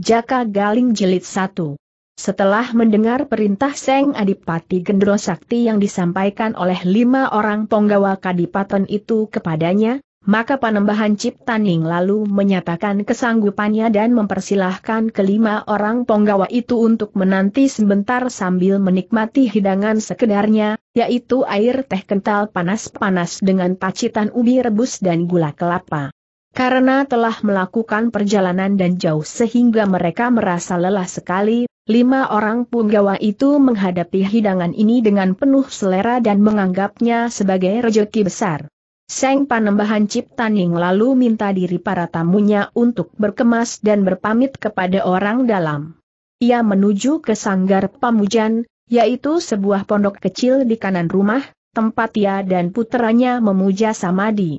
Jaka Galing Jilid 1 Setelah mendengar perintah Seng Adipati Gendro Sakti yang disampaikan oleh lima orang penggawa kadipaten itu kepadanya, maka Panembahan Ciptaning lalu menyatakan kesanggupannya dan mempersilahkan kelima orang penggawa itu untuk menanti sebentar sambil menikmati hidangan sekedarnya, yaitu air teh kental panas-panas dengan pacitan ubi rebus dan gula kelapa. Karena telah melakukan perjalanan dan jauh sehingga mereka merasa lelah sekali, lima orang punggawa itu menghadapi hidangan ini dengan penuh selera dan menganggapnya sebagai rejeki besar. Seng Panembahan Ciptaning lalu minta diri para tamunya untuk berkemas dan berpamit kepada orang dalam. Ia menuju ke Sanggar Pamujan, yaitu sebuah pondok kecil di kanan rumah, tempat ia dan putranya memuja Samadi.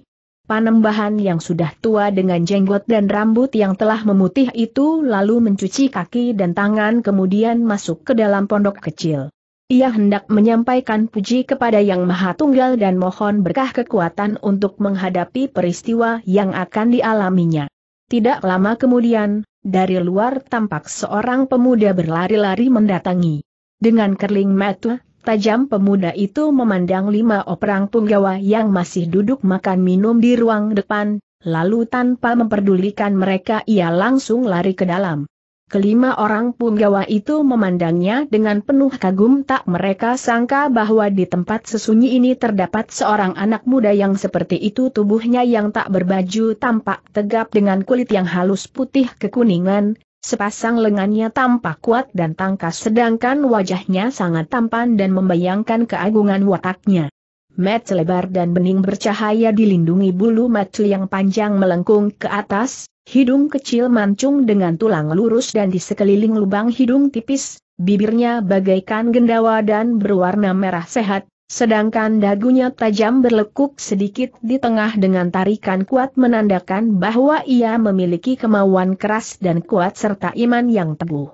Panembahan yang sudah tua dengan jenggot dan rambut yang telah memutih itu lalu mencuci kaki dan tangan kemudian masuk ke dalam pondok kecil. Ia hendak menyampaikan puji kepada Yang Maha Tunggal dan mohon berkah kekuatan untuk menghadapi peristiwa yang akan dialaminya. Tidak lama kemudian, dari luar tampak seorang pemuda berlari-lari mendatangi. Dengan kerling mata, Tajam pemuda itu memandang lima orang punggawa yang masih duduk makan minum di ruang depan, lalu tanpa memperdulikan mereka ia langsung lari ke dalam. Kelima orang punggawa itu memandangnya dengan penuh kagum tak mereka sangka bahwa di tempat sesunyi ini terdapat seorang anak muda yang seperti itu tubuhnya yang tak berbaju tampak tegap dengan kulit yang halus putih kekuningan, Sepasang lengannya tampak kuat dan tangkas sedangkan wajahnya sangat tampan dan membayangkan keagungan wataknya. Mat lebar dan bening bercahaya dilindungi bulu mata yang panjang melengkung ke atas, hidung kecil mancung dengan tulang lurus dan di sekeliling lubang hidung tipis, bibirnya bagaikan gendawa dan berwarna merah sehat, Sedangkan dagunya tajam berlekuk sedikit di tengah dengan tarikan kuat menandakan bahwa ia memiliki kemauan keras dan kuat serta iman yang teguh.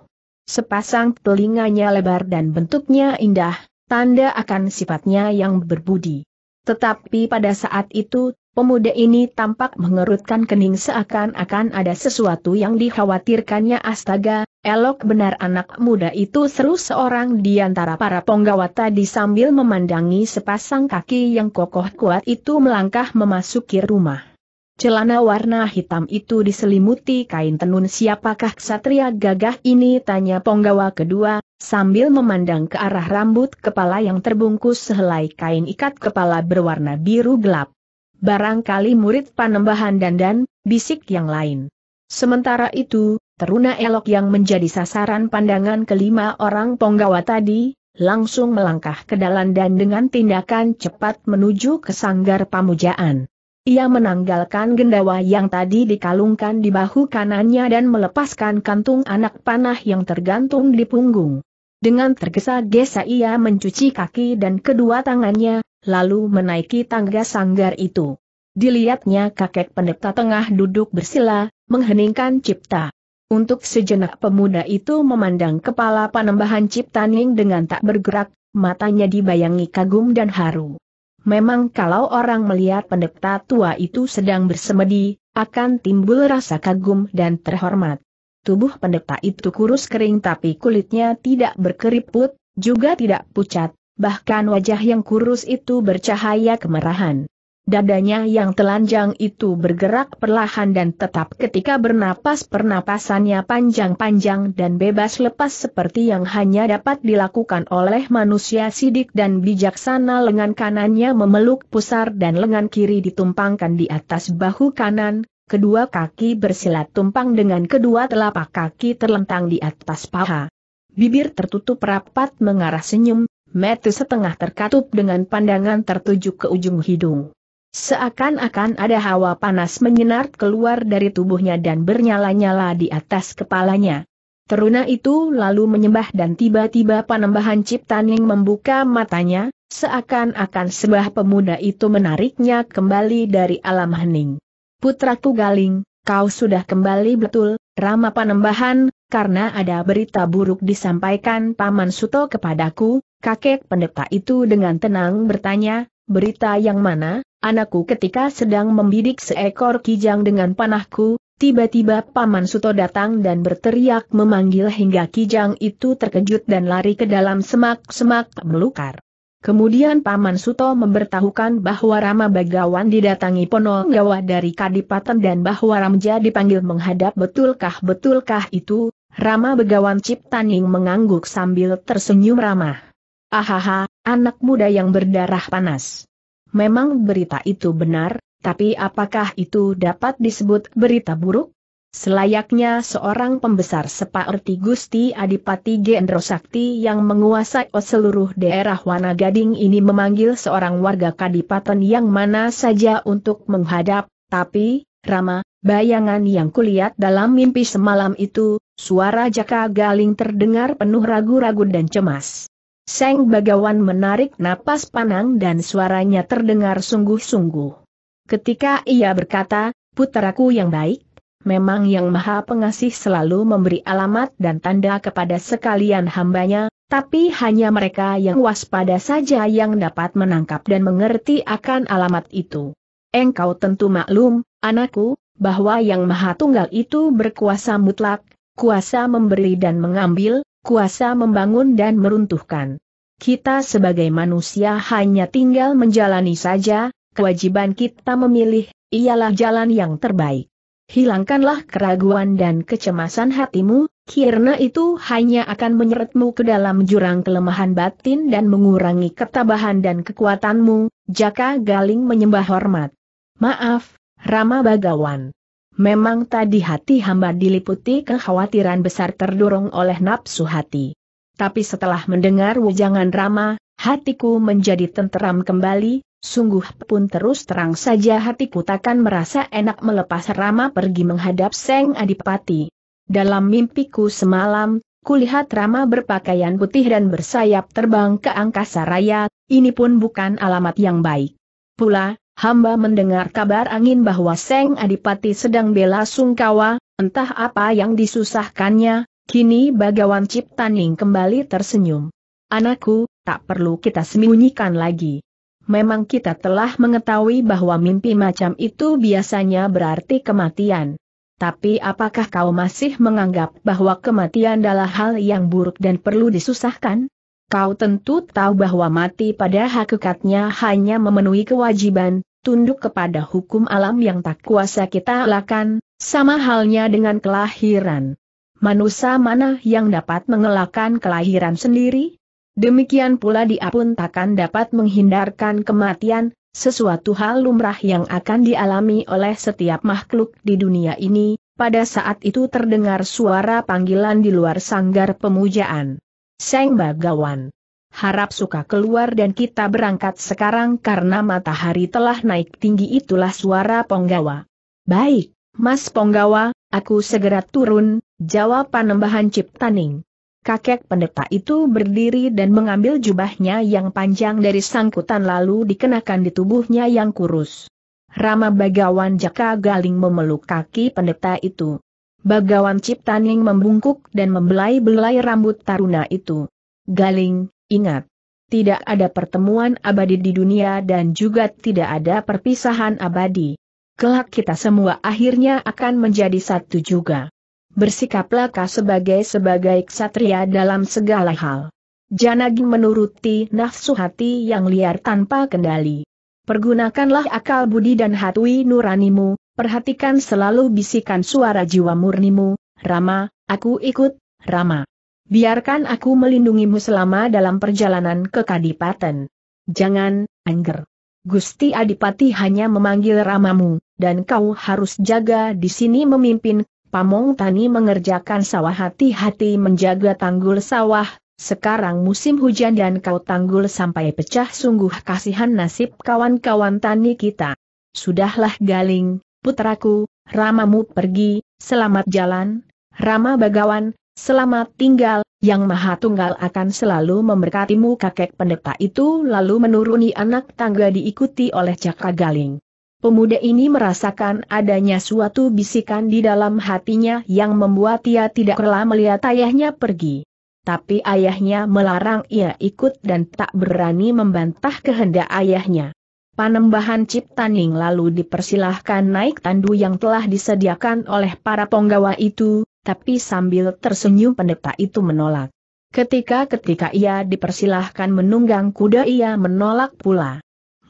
Sepasang telinganya lebar dan bentuknya indah, tanda akan sifatnya yang berbudi. Tetapi pada saat itu, pemuda ini tampak mengerutkan kening seakan-akan ada sesuatu yang dikhawatirkannya astaga, Elok benar anak muda itu seru seorang di antara para penggawa tadi sambil memandangi sepasang kaki yang kokoh kuat itu melangkah memasuki rumah. Celana warna hitam itu diselimuti kain tenun siapakah ksatria gagah ini tanya penggawa kedua, sambil memandang ke arah rambut kepala yang terbungkus sehelai kain ikat kepala berwarna biru gelap. Barangkali murid panembahan dandan, bisik yang lain. Sementara itu, Teruna elok yang menjadi sasaran pandangan kelima orang penggawa tadi, langsung melangkah ke dalam dan dengan tindakan cepat menuju ke sanggar pamujaan. Ia menanggalkan gendawa yang tadi dikalungkan di bahu kanannya dan melepaskan kantung anak panah yang tergantung di punggung. Dengan tergesa-gesa ia mencuci kaki dan kedua tangannya, lalu menaiki tangga sanggar itu. Dilihatnya kakek pendeta tengah duduk bersila, mengheningkan cipta. Untuk sejenak pemuda itu memandang kepala panembahan Ciptaning dengan tak bergerak, matanya dibayangi kagum dan haru. Memang kalau orang melihat pendeta tua itu sedang bersemedi, akan timbul rasa kagum dan terhormat. Tubuh pendeta itu kurus kering tapi kulitnya tidak berkeriput, juga tidak pucat, bahkan wajah yang kurus itu bercahaya kemerahan. Dadanya yang telanjang itu bergerak perlahan dan tetap ketika bernapas pernapasannya panjang-panjang dan bebas lepas seperti yang hanya dapat dilakukan oleh manusia sidik dan bijaksana lengan kanannya memeluk pusar dan lengan kiri ditumpangkan di atas bahu kanan, kedua kaki bersilat tumpang dengan kedua telapak kaki terlentang di atas paha. Bibir tertutup rapat mengarah senyum, Metu setengah terkatup dengan pandangan tertuju ke ujung hidung. Seakan-akan ada hawa panas menyenar keluar dari tubuhnya dan bernyala-nyala di atas kepalanya. Teruna itu lalu menyembah dan tiba-tiba panembahan ciptaan yang membuka matanya, seakan-akan sebah pemuda itu menariknya kembali dari alam hening. Putraku Galing, kau sudah kembali betul, Rama Panembahan, karena ada berita buruk disampaikan Paman Suto kepadaku, kakek pendeta itu dengan tenang bertanya, berita yang mana? Anakku ketika sedang membidik seekor kijang dengan panahku, tiba-tiba Paman Suto datang dan berteriak memanggil hingga kijang itu terkejut dan lari ke dalam semak-semak melukar. Kemudian Paman Suto memberitahukan bahwa Rama Bagawan didatangi Ponogawa dari Kadipaten dan bahwa Ramja dipanggil menghadap betulkah betulkah itu, Rama Bagawan Ciptaning mengangguk sambil tersenyum ramah. Ahaha, anak muda yang berdarah panas. Memang berita itu benar, tapi apakah itu dapat disebut berita buruk? Selayaknya seorang pembesar seperti Gusti Adipati Gendro Sakti yang menguasai seluruh daerah Wanagading ini memanggil seorang warga kadipaten yang mana saja untuk menghadap, tapi, Rama, bayangan yang kulihat dalam mimpi semalam itu, suara Jaka Galing terdengar penuh ragu-ragu dan cemas. Seng Bagawan menarik napas panang dan suaranya terdengar sungguh-sungguh. Ketika ia berkata, "Putaraku yang baik, memang yang maha pengasih selalu memberi alamat dan tanda kepada sekalian hambanya, tapi hanya mereka yang waspada saja yang dapat menangkap dan mengerti akan alamat itu. Engkau tentu maklum, anakku, bahwa yang maha tunggal itu berkuasa mutlak, kuasa memberi dan mengambil, kuasa membangun dan meruntuhkan. Kita sebagai manusia hanya tinggal menjalani saja, kewajiban kita memilih, ialah jalan yang terbaik. Hilangkanlah keraguan dan kecemasan hatimu, karena itu hanya akan menyeretmu ke dalam jurang kelemahan batin dan mengurangi ketabahan dan kekuatanmu, jaka galing menyembah hormat. Maaf, Rama Bagawan. Memang tadi hati hamba diliputi kekhawatiran besar terdorong oleh nafsu hati. Tapi setelah mendengar wujangan Rama, hatiku menjadi tenteram kembali, sungguh pun terus terang saja hatiku takkan merasa enak melepas Rama pergi menghadap Seng Adipati. Dalam mimpiku semalam, kulihat Rama berpakaian putih dan bersayap terbang ke angkasa raya, ini pun bukan alamat yang baik. Pula, hamba mendengar kabar angin bahwa Seng Adipati sedang bela sungkawa, entah apa yang disusahkannya, kini Bagawan Ciptaning kembali tersenyum. Anakku, tak perlu kita sembunyikan lagi. Memang kita telah mengetahui bahwa mimpi macam itu biasanya berarti kematian. Tapi apakah kau masih menganggap bahwa kematian adalah hal yang buruk dan perlu disusahkan? Kau tentu tahu bahwa mati pada hakikatnya hanya memenuhi kewajiban, tunduk kepada hukum alam yang tak kuasa kita lakukan. sama halnya dengan kelahiran. Manusia mana yang dapat mengelakkan kelahiran sendiri? Demikian pula dia pun takkan dapat menghindarkan kematian, sesuatu hal lumrah yang akan dialami oleh setiap makhluk di dunia ini, pada saat itu terdengar suara panggilan di luar sanggar pemujaan. Seng Bagawan. Harap suka keluar dan kita berangkat sekarang karena matahari telah naik tinggi itulah suara Ponggawa. Baik, Mas Ponggawa, aku segera turun, jawab Panembahan Ciptaning. Kakek pendeta itu berdiri dan mengambil jubahnya yang panjang dari sangkutan lalu dikenakan di tubuhnya yang kurus. Rama Bagawan Jaka Galing memeluk kaki pendeta itu. Bagawan Ciptaning membungkuk dan membelai-belai rambut taruna itu. Galing, ingat. Tidak ada pertemuan abadi di dunia dan juga tidak ada perpisahan abadi. Kelak kita semua akhirnya akan menjadi satu juga. Bersikaplah kau sebagai sebagai ksatria dalam segala hal. Janagi menuruti nafsu hati yang liar tanpa kendali. Pergunakanlah akal budi dan hati nuranimu, Perhatikan selalu bisikan suara jiwa murnimu, Rama, aku ikut, Rama. Biarkan aku melindungimu selama dalam perjalanan ke Kadipaten. Jangan, Angger. Gusti Adipati hanya memanggil Ramamu, dan kau harus jaga di sini memimpin, Pamong Tani mengerjakan sawah hati-hati menjaga tanggul sawah, sekarang musim hujan dan kau tanggul sampai pecah sungguh kasihan nasib kawan-kawan tani kita. Sudahlah galing, Putraku, Ramamu pergi, selamat jalan, Rama Bagawan, selamat tinggal, Yang Maha Tunggal akan selalu memberkatimu kakek pendeta itu lalu menuruni anak tangga diikuti oleh Cakra Galing. Pemuda ini merasakan adanya suatu bisikan di dalam hatinya yang membuat ia tidak rela melihat ayahnya pergi. Tapi ayahnya melarang ia ikut dan tak berani membantah kehendak ayahnya. Panembahan Ciptaning lalu dipersilahkan naik tandu yang telah disediakan oleh para penggawa itu, tapi sambil tersenyum pendeta itu menolak. Ketika-ketika ia dipersilahkan menunggang kuda ia menolak pula.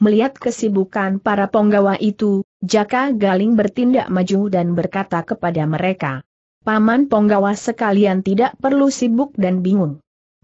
Melihat kesibukan para penggawa itu, Jaka Galing bertindak maju dan berkata kepada mereka, Paman penggawa sekalian tidak perlu sibuk dan bingung.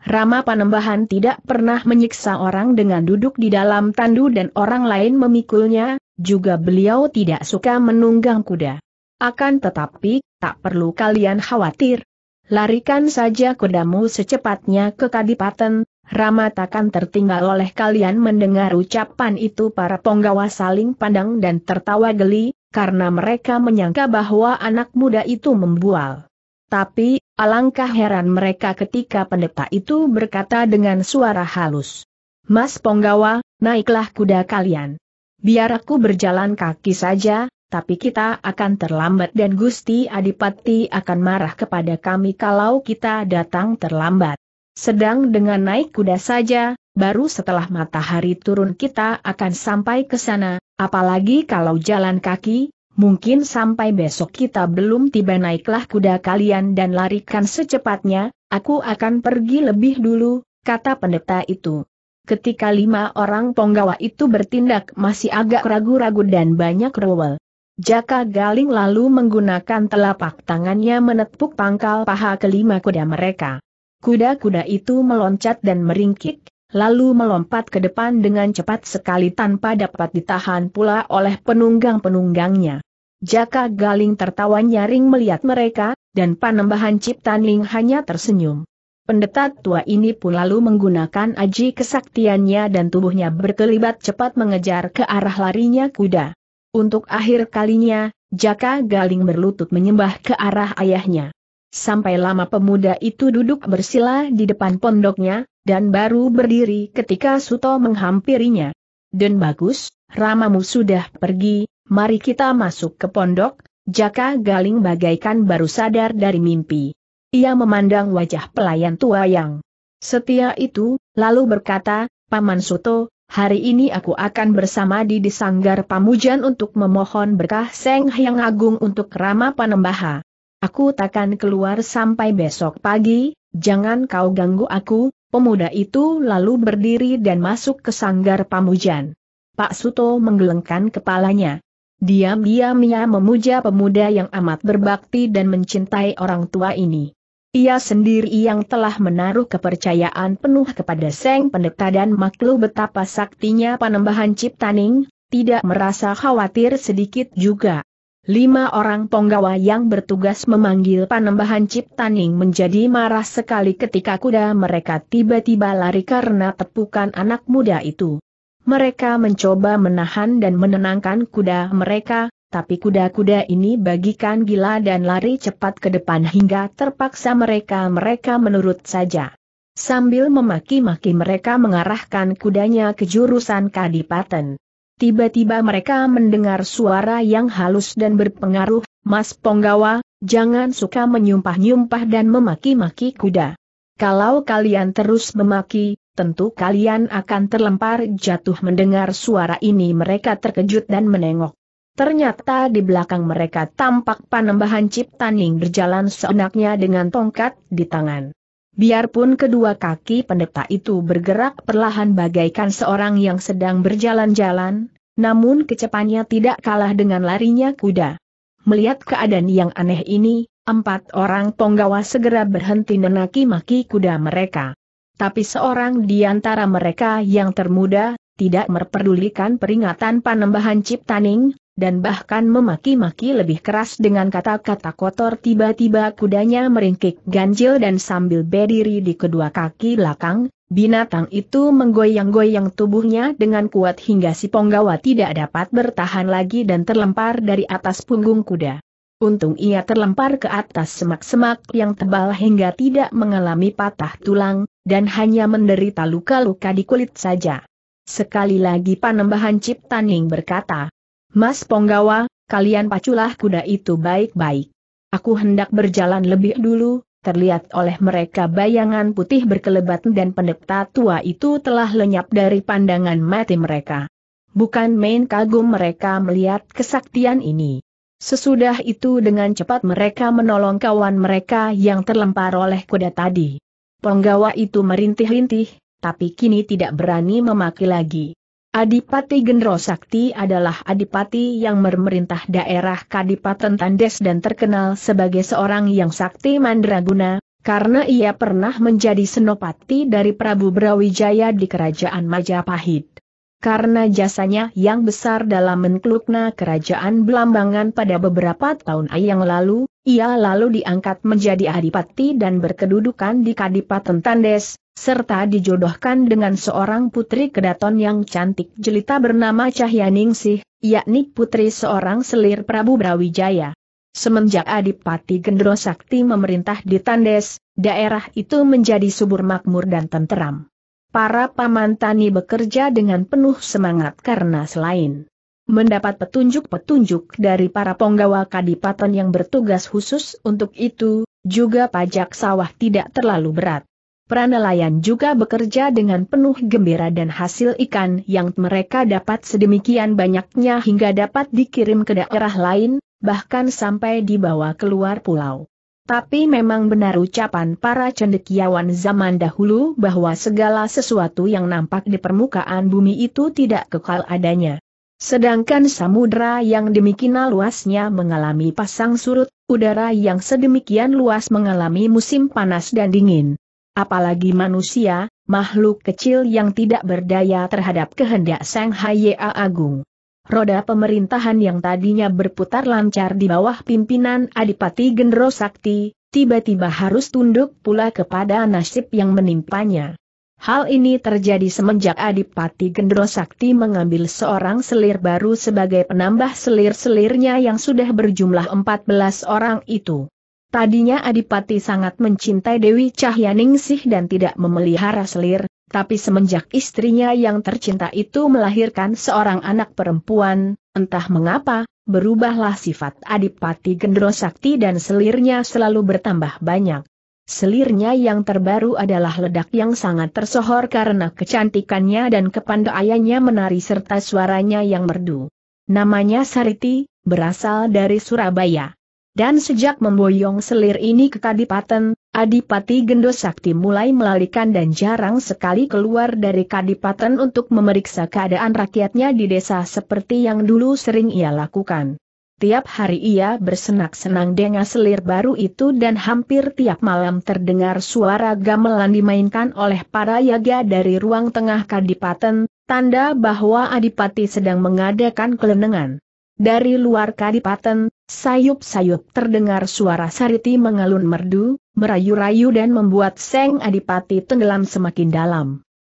Rama Panembahan tidak pernah menyiksa orang dengan duduk di dalam tandu dan orang lain memikulnya, juga beliau tidak suka menunggang kuda. Akan tetapi, tak perlu kalian khawatir. Larikan saja kudamu secepatnya ke Kadipaten, Rama takkan tertinggal oleh kalian mendengar ucapan itu para penggawa saling pandang dan tertawa geli, karena mereka menyangka bahwa anak muda itu membual. Tapi, alangkah heran mereka ketika pendeta itu berkata dengan suara halus. Mas Ponggawa, naiklah kuda kalian. Biar aku berjalan kaki saja, tapi kita akan terlambat dan Gusti Adipati akan marah kepada kami kalau kita datang terlambat. Sedang dengan naik kuda saja, baru setelah matahari turun kita akan sampai ke sana, apalagi kalau jalan kaki, Mungkin sampai besok kita belum tiba naiklah kuda kalian dan larikan secepatnya, aku akan pergi lebih dulu, kata pendeta itu. Ketika lima orang penggawa itu bertindak masih agak ragu-ragu dan banyak rewel. Jaka Galing lalu menggunakan telapak tangannya menepuk pangkal paha kelima kuda mereka. Kuda-kuda itu meloncat dan meringkik, lalu melompat ke depan dengan cepat sekali tanpa dapat ditahan pula oleh penunggang-penunggangnya. Jaka Galing tertawa nyaring melihat mereka, dan panembahan Ciptaning hanya tersenyum. Pendeta tua ini pun lalu menggunakan aji kesaktiannya dan tubuhnya berkelibat cepat mengejar ke arah larinya kuda. Untuk akhir kalinya, Jaka Galing berlutut menyembah ke arah ayahnya. Sampai lama pemuda itu duduk bersila di depan pondoknya, dan baru berdiri ketika Suto menghampirinya. Dan bagus, ramamu sudah pergi, mari kita masuk ke pondok, Jaka Galing bagaikan baru sadar dari mimpi. Ia memandang wajah pelayan tua yang setia itu, lalu berkata, Paman Suto, hari ini aku akan bersama di Sanggar Pamujan untuk memohon berkah Seng Hyang Agung untuk Rama Panembaha. Aku takkan keluar sampai besok pagi, jangan kau ganggu aku, Pemuda itu lalu berdiri dan masuk ke sanggar pamujan. Pak Suto menggelengkan kepalanya. Diam-diam ia memuja pemuda yang amat berbakti dan mencintai orang tua ini. Ia sendiri yang telah menaruh kepercayaan penuh kepada Seng Pendeta dan maklum betapa saktinya panembahan Ciptaning, tidak merasa khawatir sedikit juga. Lima orang penggawa yang bertugas memanggil panembahan Ciptaning menjadi marah sekali ketika kuda mereka tiba-tiba lari karena tepukan anak muda itu. Mereka mencoba menahan dan menenangkan kuda mereka, tapi kuda-kuda ini bagikan gila dan lari cepat ke depan hingga terpaksa mereka-mereka menurut saja. Sambil memaki-maki mereka mengarahkan kudanya ke jurusan kadipaten. Tiba-tiba mereka mendengar suara yang halus dan berpengaruh, Mas Ponggawa, jangan suka menyumpah-nyumpah dan memaki-maki kuda. Kalau kalian terus memaki, tentu kalian akan terlempar jatuh mendengar suara ini mereka terkejut dan menengok. Ternyata di belakang mereka tampak panembahan Ciptaning berjalan seenaknya dengan tongkat di tangan. Biarpun kedua kaki pendeta itu bergerak perlahan bagaikan seorang yang sedang berjalan-jalan, namun kecepatannya tidak kalah dengan larinya kuda. Melihat keadaan yang aneh ini, empat orang penggawa segera berhenti menaki-maki kuda mereka. Tapi seorang di antara mereka yang termuda, tidak memperdulikan peringatan panembahan Ciptaning, dan bahkan memaki-maki lebih keras dengan kata-kata kotor tiba-tiba kudanya meringkik ganjil dan sambil berdiri di kedua kaki belakang, binatang itu menggoyang-goyang tubuhnya dengan kuat hingga si ponggawa tidak dapat bertahan lagi dan terlempar dari atas punggung kuda. Untung ia terlempar ke atas semak-semak yang tebal hingga tidak mengalami patah tulang, dan hanya menderita luka-luka di kulit saja. Sekali lagi panembahan Ciptaning berkata, Mas Ponggawa, kalian paculah kuda itu baik-baik. Aku hendak berjalan lebih dulu, terlihat oleh mereka bayangan putih berkelebat dan pendeta tua itu telah lenyap dari pandangan mati mereka. Bukan main kagum mereka melihat kesaktian ini. Sesudah itu dengan cepat mereka menolong kawan mereka yang terlempar oleh kuda tadi. Penggawa itu merintih-rintih, tapi kini tidak berani memaki lagi. Adipati Gendro Sakti adalah adipati yang memerintah daerah Kadipaten Tandes dan terkenal sebagai seorang yang sakti mandraguna, karena ia pernah menjadi senopati dari Prabu Brawijaya di Kerajaan Majapahit karena jasanya yang besar dalam menklukna kerajaan Belambangan pada beberapa tahun yang lalu, ia lalu diangkat menjadi adipati dan berkedudukan di Kadipaten Tandes, serta dijodohkan dengan seorang putri kedaton yang cantik jelita bernama Cahyaningsih, yakni putri seorang selir Prabu Brawijaya. Semenjak Adipati Gendro Sakti memerintah di Tandes, daerah itu menjadi subur makmur dan tenteram para paman tani bekerja dengan penuh semangat karena selain mendapat petunjuk-petunjuk dari para penggawa kadipaten yang bertugas khusus untuk itu, juga pajak sawah tidak terlalu berat. Para nelayan juga bekerja dengan penuh gembira dan hasil ikan yang mereka dapat sedemikian banyaknya hingga dapat dikirim ke daerah lain, bahkan sampai dibawa keluar pulau. Tapi memang benar ucapan para cendekiawan zaman dahulu bahwa segala sesuatu yang nampak di permukaan bumi itu tidak kekal adanya. Sedangkan samudera yang demikian luasnya mengalami pasang surut, udara yang sedemikian luas mengalami musim panas dan dingin. Apalagi manusia, makhluk kecil yang tidak berdaya terhadap kehendak Sang Haya Agung. Roda pemerintahan yang tadinya berputar lancar di bawah pimpinan Adipati Gendro Sakti, tiba-tiba harus tunduk pula kepada nasib yang menimpanya. Hal ini terjadi semenjak Adipati Gendro Sakti mengambil seorang selir baru sebagai penambah selir-selirnya yang sudah berjumlah 14 orang itu. Tadinya Adipati sangat mencintai Dewi Cahyaningsih dan tidak memelihara selir, tapi semenjak istrinya yang tercinta itu melahirkan seorang anak perempuan, entah mengapa, berubahlah sifat Adipati Gendro Sakti dan selirnya selalu bertambah banyak. Selirnya yang terbaru adalah ledak yang sangat tersohor karena kecantikannya dan kepandaiannya menari serta suaranya yang merdu. Namanya Sariti, berasal dari Surabaya. Dan sejak memboyong selir ini ke Kadipaten, Adipati Gendosakti mulai melalikan dan jarang sekali keluar dari kadipaten untuk memeriksa keadaan rakyatnya di desa seperti yang dulu sering ia lakukan. Tiap hari ia bersenang-senang dengan selir baru itu dan hampir tiap malam terdengar suara gamelan dimainkan oleh para yaga dari ruang tengah kadipaten, tanda bahwa Adipati sedang mengadakan kelenengan. Dari luar kadipaten, sayup-sayup terdengar suara sariti mengalun merdu, merayu-rayu dan membuat Seng Adipati tenggelam semakin dalam.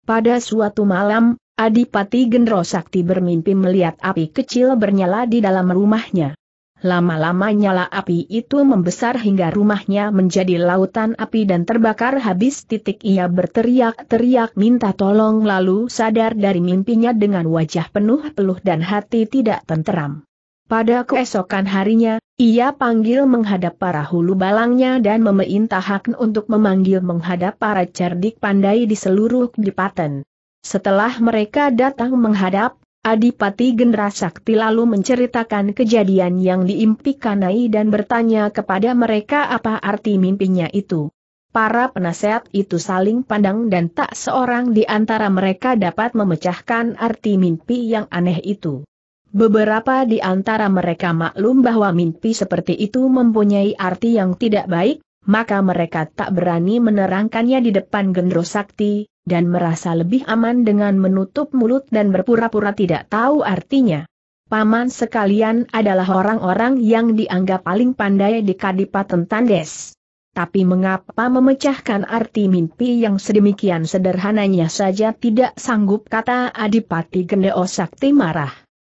Pada suatu malam, Adipati Gendro Sakti bermimpi melihat api kecil bernyala di dalam rumahnya lama-lama nyala api itu membesar hingga rumahnya menjadi lautan api dan terbakar habis titik ia berteriak-teriak minta tolong lalu sadar dari mimpinya dengan wajah penuh peluh dan hati tidak tenteram. Pada keesokan harinya, ia panggil menghadap para hulu balangnya dan meminta Hakn untuk memanggil menghadap para cerdik pandai di seluruh Dipaten. Setelah mereka datang menghadap, Adipati Gendrasakti lalu menceritakan kejadian yang diimpikan Nai dan bertanya kepada mereka apa arti mimpinya itu. Para penasehat itu saling pandang dan tak seorang di antara mereka dapat memecahkan arti mimpi yang aneh itu. Beberapa di antara mereka maklum bahwa mimpi seperti itu mempunyai arti yang tidak baik, maka mereka tak berani menerangkannya di depan Gendro Sakti, dan merasa lebih aman dengan menutup mulut dan berpura-pura tidak tahu artinya. Paman sekalian adalah orang-orang yang dianggap paling pandai di Kadipaten Tandes. Tapi mengapa memecahkan arti mimpi yang sedemikian sederhananya saja tidak sanggup kata Adipati Gendeo Sakti marah.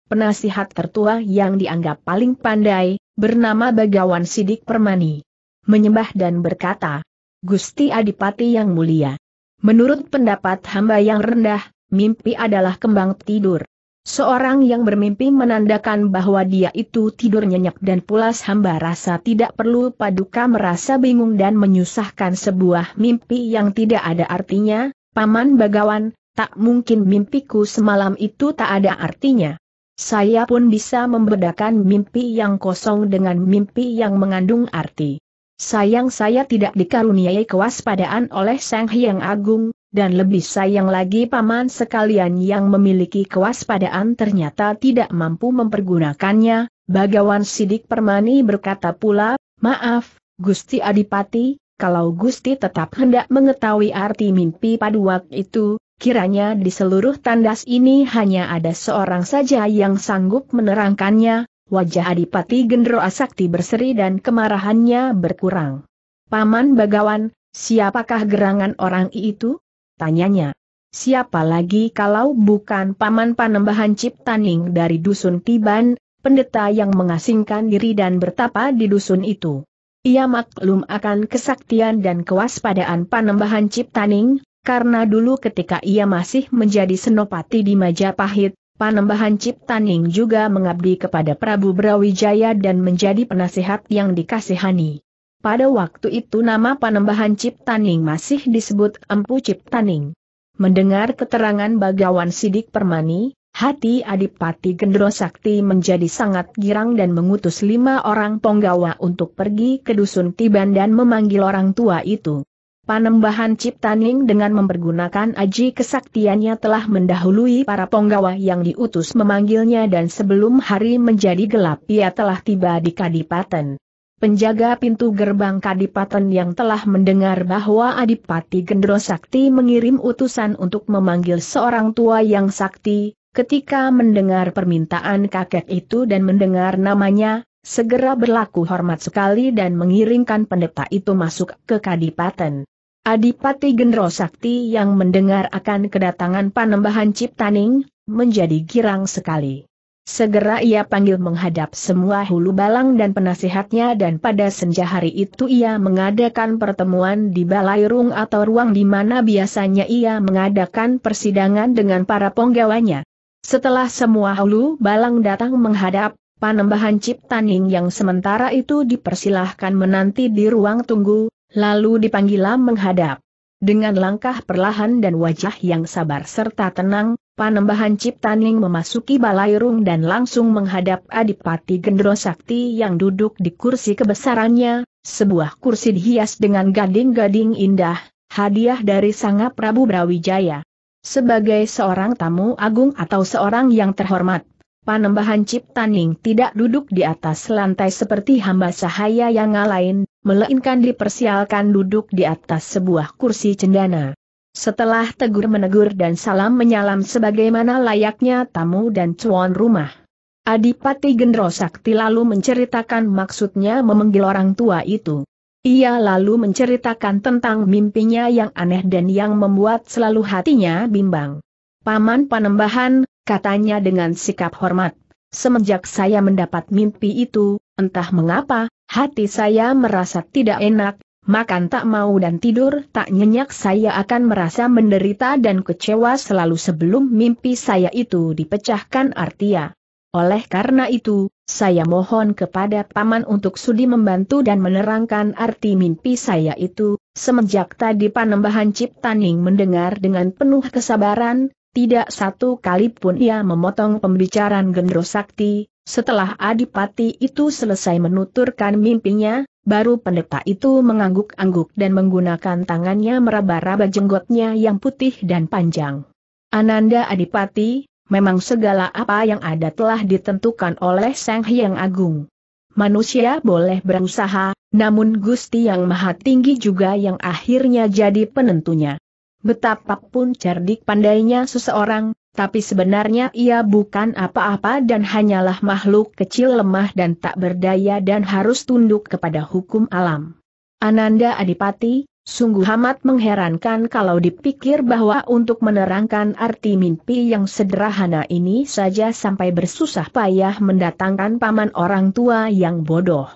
Penasihat tertua yang dianggap paling pandai, bernama Bagawan Sidik Permani. Menyembah dan berkata, Gusti Adipati yang mulia, Menurut pendapat hamba yang rendah, mimpi adalah kembang tidur. Seorang yang bermimpi menandakan bahwa dia itu tidur nyenyak dan pulas hamba rasa tidak perlu paduka merasa bingung dan menyusahkan sebuah mimpi yang tidak ada artinya, Paman Bagawan, tak mungkin mimpiku semalam itu tak ada artinya. Saya pun bisa membedakan mimpi yang kosong dengan mimpi yang mengandung arti. Sayang saya tidak dikaruniai kewaspadaan oleh Sang Hyang Agung, dan lebih sayang lagi paman sekalian yang memiliki kewaspadaan ternyata tidak mampu mempergunakannya, Bagawan Sidik Permani berkata pula, maaf, Gusti Adipati, kalau Gusti tetap hendak mengetahui arti mimpi pada waktu itu, kiranya di seluruh tandas ini hanya ada seorang saja yang sanggup menerangkannya, wajah Adipati Gendro Asakti berseri dan kemarahannya berkurang. Paman Bagawan, siapakah gerangan orang itu? Tanyanya. Siapa lagi kalau bukan Paman Panembahan Ciptaning dari Dusun Tiban, pendeta yang mengasingkan diri dan bertapa di dusun itu. Ia maklum akan kesaktian dan kewaspadaan Panembahan Ciptaning, karena dulu ketika ia masih menjadi senopati di Majapahit, Panembahan Ciptaning juga mengabdi kepada Prabu Brawijaya dan menjadi penasehat yang dikasihani. Pada waktu itu nama Panembahan Ciptaning masih disebut Empu Ciptaning. Mendengar keterangan Bagawan Sidik Permani, hati Adipati Gendro Sakti menjadi sangat girang dan mengutus lima orang penggawa untuk pergi ke Dusun Tiban dan memanggil orang tua itu. Panembahan Ciptaning dengan mempergunakan aji kesaktiannya telah mendahului para penggawa yang diutus memanggilnya dan sebelum hari menjadi gelap ia telah tiba di Kadipaten. Penjaga pintu gerbang Kadipaten yang telah mendengar bahwa Adipati Gendro Sakti mengirim utusan untuk memanggil seorang tua yang sakti, ketika mendengar permintaan kakek itu dan mendengar namanya, segera berlaku hormat sekali dan mengiringkan pendeta itu masuk ke Kadipaten. Adipati Gendro Sakti yang mendengar akan kedatangan panembahan Ciptaning, menjadi girang sekali. Segera ia panggil menghadap semua hulu balang dan penasihatnya dan pada senja hari itu ia mengadakan pertemuan di Balairung atau ruang di mana biasanya ia mengadakan persidangan dengan para penggawanya. Setelah semua hulu balang datang menghadap, panembahan Ciptaning yang sementara itu dipersilahkan menanti di ruang tunggu, Lalu dipanggilah menghadap. Dengan langkah perlahan dan wajah yang sabar serta tenang, Panembahan Ciptaning memasuki Balairung dan langsung menghadap Adipati Gendro Sakti yang duduk di kursi kebesarannya, sebuah kursi dihias dengan gading-gading indah, hadiah dari Sanga Prabu Brawijaya. Sebagai seorang tamu agung atau seorang yang terhormat, Panembahan Ciptaning tidak duduk di atas lantai seperti hamba sahaya yang lain, melainkan dipersialkan duduk di atas sebuah kursi cendana. Setelah tegur menegur dan salam menyalam sebagaimana layaknya tamu dan cuan rumah. Adipati Gendro Sakti lalu menceritakan maksudnya memanggil orang tua itu. Ia lalu menceritakan tentang mimpinya yang aneh dan yang membuat selalu hatinya bimbang. Paman Panembahan, katanya dengan sikap hormat. Semenjak saya mendapat mimpi itu, entah mengapa, hati saya merasa tidak enak, makan tak mau dan tidur tak nyenyak saya akan merasa menderita dan kecewa selalu sebelum mimpi saya itu dipecahkan artia. Oleh karena itu, saya mohon kepada Paman untuk sudi membantu dan menerangkan arti mimpi saya itu, semenjak tadi Panembahan Ciptaning mendengar dengan penuh kesabaran, tidak satu kali pun ia memotong pembicaraan Gendro Sakti, setelah Adipati itu selesai menuturkan mimpinya, baru pendeta itu mengangguk-angguk dan menggunakan tangannya meraba-raba jenggotnya yang putih dan panjang. Ananda Adipati, memang segala apa yang ada telah ditentukan oleh Sang Hyang Agung. Manusia boleh berusaha, namun Gusti Yang Maha Tinggi juga yang akhirnya jadi penentunya. Betapapun cerdik pandainya seseorang, tapi sebenarnya ia bukan apa-apa dan hanyalah makhluk kecil lemah dan tak berdaya dan harus tunduk kepada hukum alam. Ananda Adipati, sungguh amat mengherankan kalau dipikir bahwa untuk menerangkan arti mimpi yang sederhana ini saja sampai bersusah payah mendatangkan paman orang tua yang bodoh.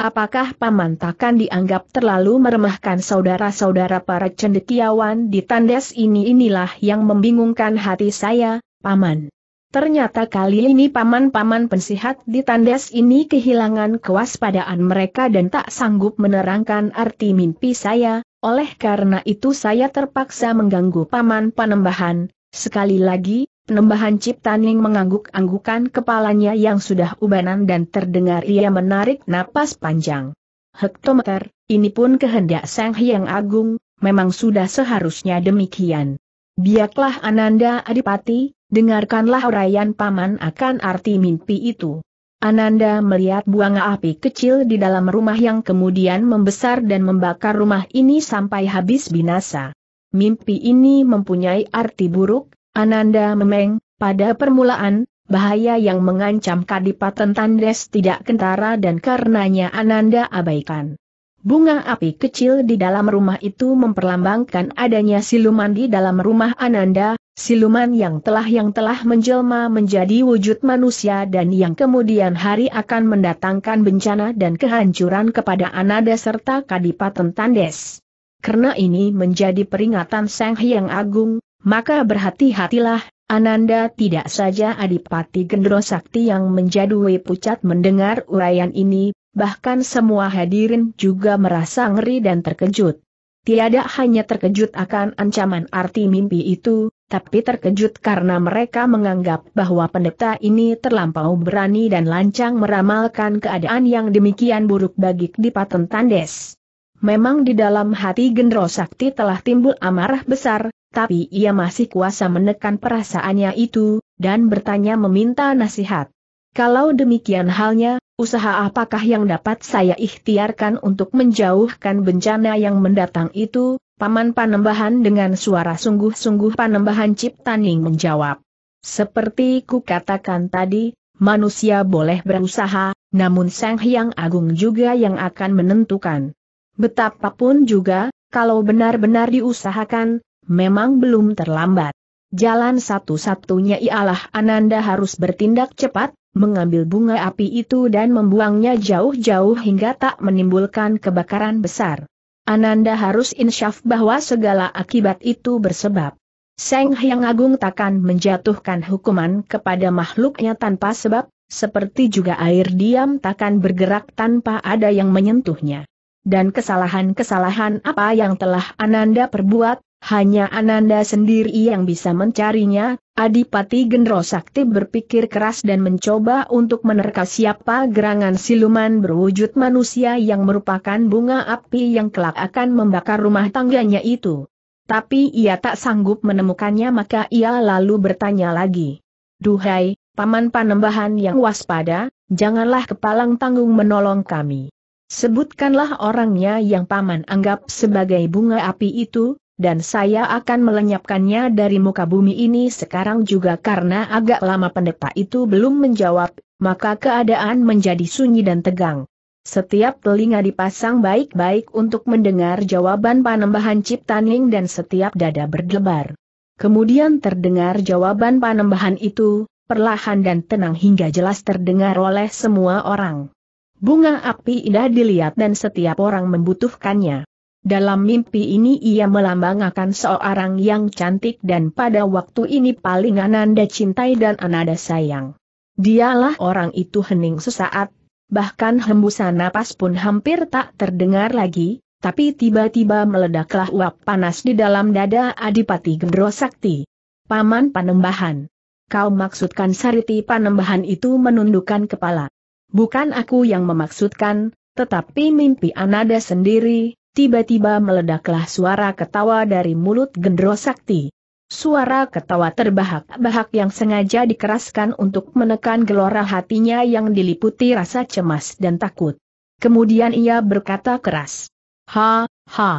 Apakah Paman takkan dianggap terlalu meremahkan saudara-saudara para cendekiawan di tandas ini inilah yang membingungkan hati saya, Paman. Ternyata kali ini paman-paman pensihat di tandas ini kehilangan kewaspadaan mereka dan tak sanggup menerangkan arti mimpi saya, oleh karena itu saya terpaksa mengganggu paman panembahan, sekali lagi, Penembahan Ciptaning mengangguk-anggukan kepalanya yang sudah ubanan dan terdengar ia menarik napas panjang. Hektometer, ini pun kehendak Sang Hyang Agung, memang sudah seharusnya demikian. Biaklah Ananda Adipati, dengarkanlah uraian paman akan arti mimpi itu. Ananda melihat buang api kecil di dalam rumah yang kemudian membesar dan membakar rumah ini sampai habis binasa. Mimpi ini mempunyai arti buruk, Ananda memeng, pada permulaan, bahaya yang mengancam Kadipaten Tandes tidak kentara dan karenanya Ananda abaikan. Bunga api kecil di dalam rumah itu memperlambangkan adanya siluman di dalam rumah Ananda, siluman yang telah yang telah menjelma menjadi wujud manusia dan yang kemudian hari akan mendatangkan bencana dan kehancuran kepada Ananda serta Kadipaten Tandes. Karena ini menjadi peringatan Sang Hyang Agung, maka berhati-hatilah, Ananda tidak saja Adipati Gendro Sakti yang menjadi pucat mendengar uraian ini, bahkan semua hadirin juga merasa ngeri dan terkejut. Tiada hanya terkejut akan ancaman arti mimpi itu, tapi terkejut karena mereka menganggap bahwa pendeta ini terlampau berani dan lancang meramalkan keadaan yang demikian buruk bagi Kedipaten Tandes. Memang di dalam hati Gendro Sakti telah timbul amarah besar, tapi ia masih kuasa menekan perasaannya itu, dan bertanya meminta nasihat. Kalau demikian halnya, usaha apakah yang dapat saya ikhtiarkan untuk menjauhkan bencana yang mendatang itu, Paman Panembahan dengan suara sungguh-sungguh Panembahan Ciptaning menjawab. Seperti ku katakan tadi, manusia boleh berusaha, namun Sang Hyang Agung juga yang akan menentukan. Betapapun juga, kalau benar-benar diusahakan, memang belum terlambat. Jalan satu-satunya ialah Ananda harus bertindak cepat, mengambil bunga api itu dan membuangnya jauh-jauh hingga tak menimbulkan kebakaran besar. Ananda harus insyaf bahwa segala akibat itu bersebab. Seng Hyang Agung takkan menjatuhkan hukuman kepada makhluknya tanpa sebab, seperti juga air diam takkan bergerak tanpa ada yang menyentuhnya. Dan kesalahan-kesalahan apa yang telah Ananda perbuat, hanya Ananda sendiri yang bisa mencarinya, Adipati Gendro Sakti berpikir keras dan mencoba untuk menerka siapa gerangan siluman berwujud manusia yang merupakan bunga api yang kelak akan membakar rumah tangganya itu. Tapi ia tak sanggup menemukannya maka ia lalu bertanya lagi. Duhai, Paman Panembahan yang waspada, janganlah kepalang tanggung menolong kami. Sebutkanlah orangnya yang Paman anggap sebagai bunga api itu, dan saya akan melenyapkannya dari muka bumi ini sekarang juga karena agak lama pendeta itu belum menjawab, maka keadaan menjadi sunyi dan tegang. Setiap telinga dipasang baik-baik untuk mendengar jawaban panembahan Ciptaning dan setiap dada berdebar. Kemudian terdengar jawaban panembahan itu, perlahan dan tenang hingga jelas terdengar oleh semua orang. Bunga api indah dilihat dan setiap orang membutuhkannya. Dalam mimpi ini ia melambang akan seorang yang cantik dan pada waktu ini paling Ananda cintai dan Ananda sayang. Dialah orang itu hening sesaat, bahkan hembusan napas pun hampir tak terdengar lagi, tapi tiba-tiba meledaklah uap panas di dalam dada Adipati Gendro Sakti. Paman Panembahan. Kau maksudkan Sariti Panembahan itu menundukkan kepala. Bukan aku yang memaksudkan, tetapi mimpi Ananda sendiri, tiba-tiba meledaklah suara ketawa dari mulut Gendro Sakti. Suara ketawa terbahak-bahak yang sengaja dikeraskan untuk menekan gelora hatinya yang diliputi rasa cemas dan takut. Kemudian ia berkata keras. Ha, ha.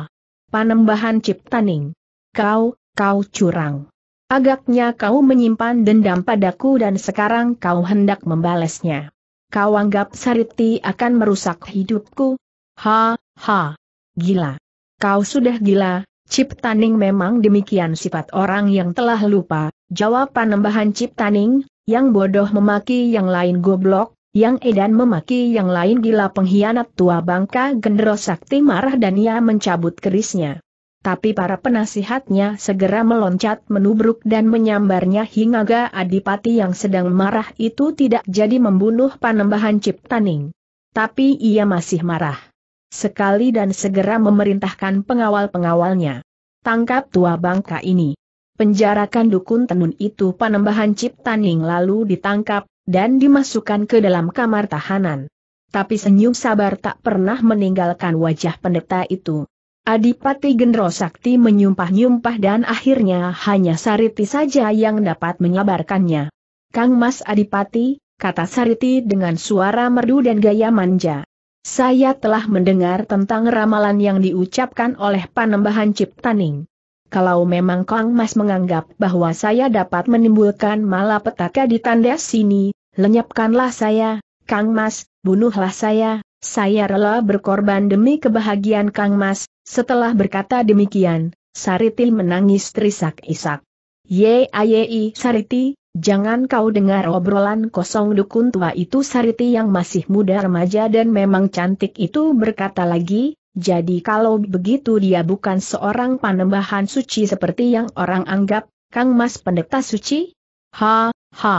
Panembahan Ciptaning. Kau, kau curang. Agaknya kau menyimpan dendam padaku dan sekarang kau hendak membalasnya. Kau anggap Sariti akan merusak hidupku? Ha, ha. Gila. Kau sudah gila, Ciptaning memang demikian sifat orang yang telah lupa, jawab Panembahan Ciptaning, yang bodoh memaki yang lain goblok, yang edan memaki yang lain gila pengkhianat tua bangka gendero sakti marah dan ia mencabut kerisnya. Tapi para penasihatnya segera meloncat menubruk dan menyambarnya hingga adipati yang sedang marah itu tidak jadi membunuh panembahan Ciptaning. Tapi ia masih marah sekali dan segera memerintahkan pengawal-pengawalnya. Tangkap tua bangka ini. Penjarakan dukun tenun itu panembahan Ciptaning lalu ditangkap, dan dimasukkan ke dalam kamar tahanan. Tapi senyum sabar tak pernah meninggalkan wajah pendeta itu. Adipati Gendro Sakti menyumpah-nyumpah dan akhirnya hanya Sariti saja yang dapat menyabarkannya. Kang Mas Adipati, kata Sariti dengan suara merdu dan gaya manja. Saya telah mendengar tentang ramalan yang diucapkan oleh Panembahan Ciptaning. Kalau memang Kang Mas menganggap bahwa saya dapat menimbulkan malapetaka di tanda sini, lenyapkanlah saya, Kang Mas, bunuhlah saya, saya rela berkorban demi kebahagiaan Kang Mas, setelah berkata demikian, Sariti menangis terisak-isak. Yei Sariti, Jangan kau dengar obrolan kosong dukun tua itu Sariti yang masih muda remaja dan memang cantik itu berkata lagi, jadi kalau begitu dia bukan seorang panembahan suci seperti yang orang anggap, Kang Mas Pendeta Suci? Ha, ha.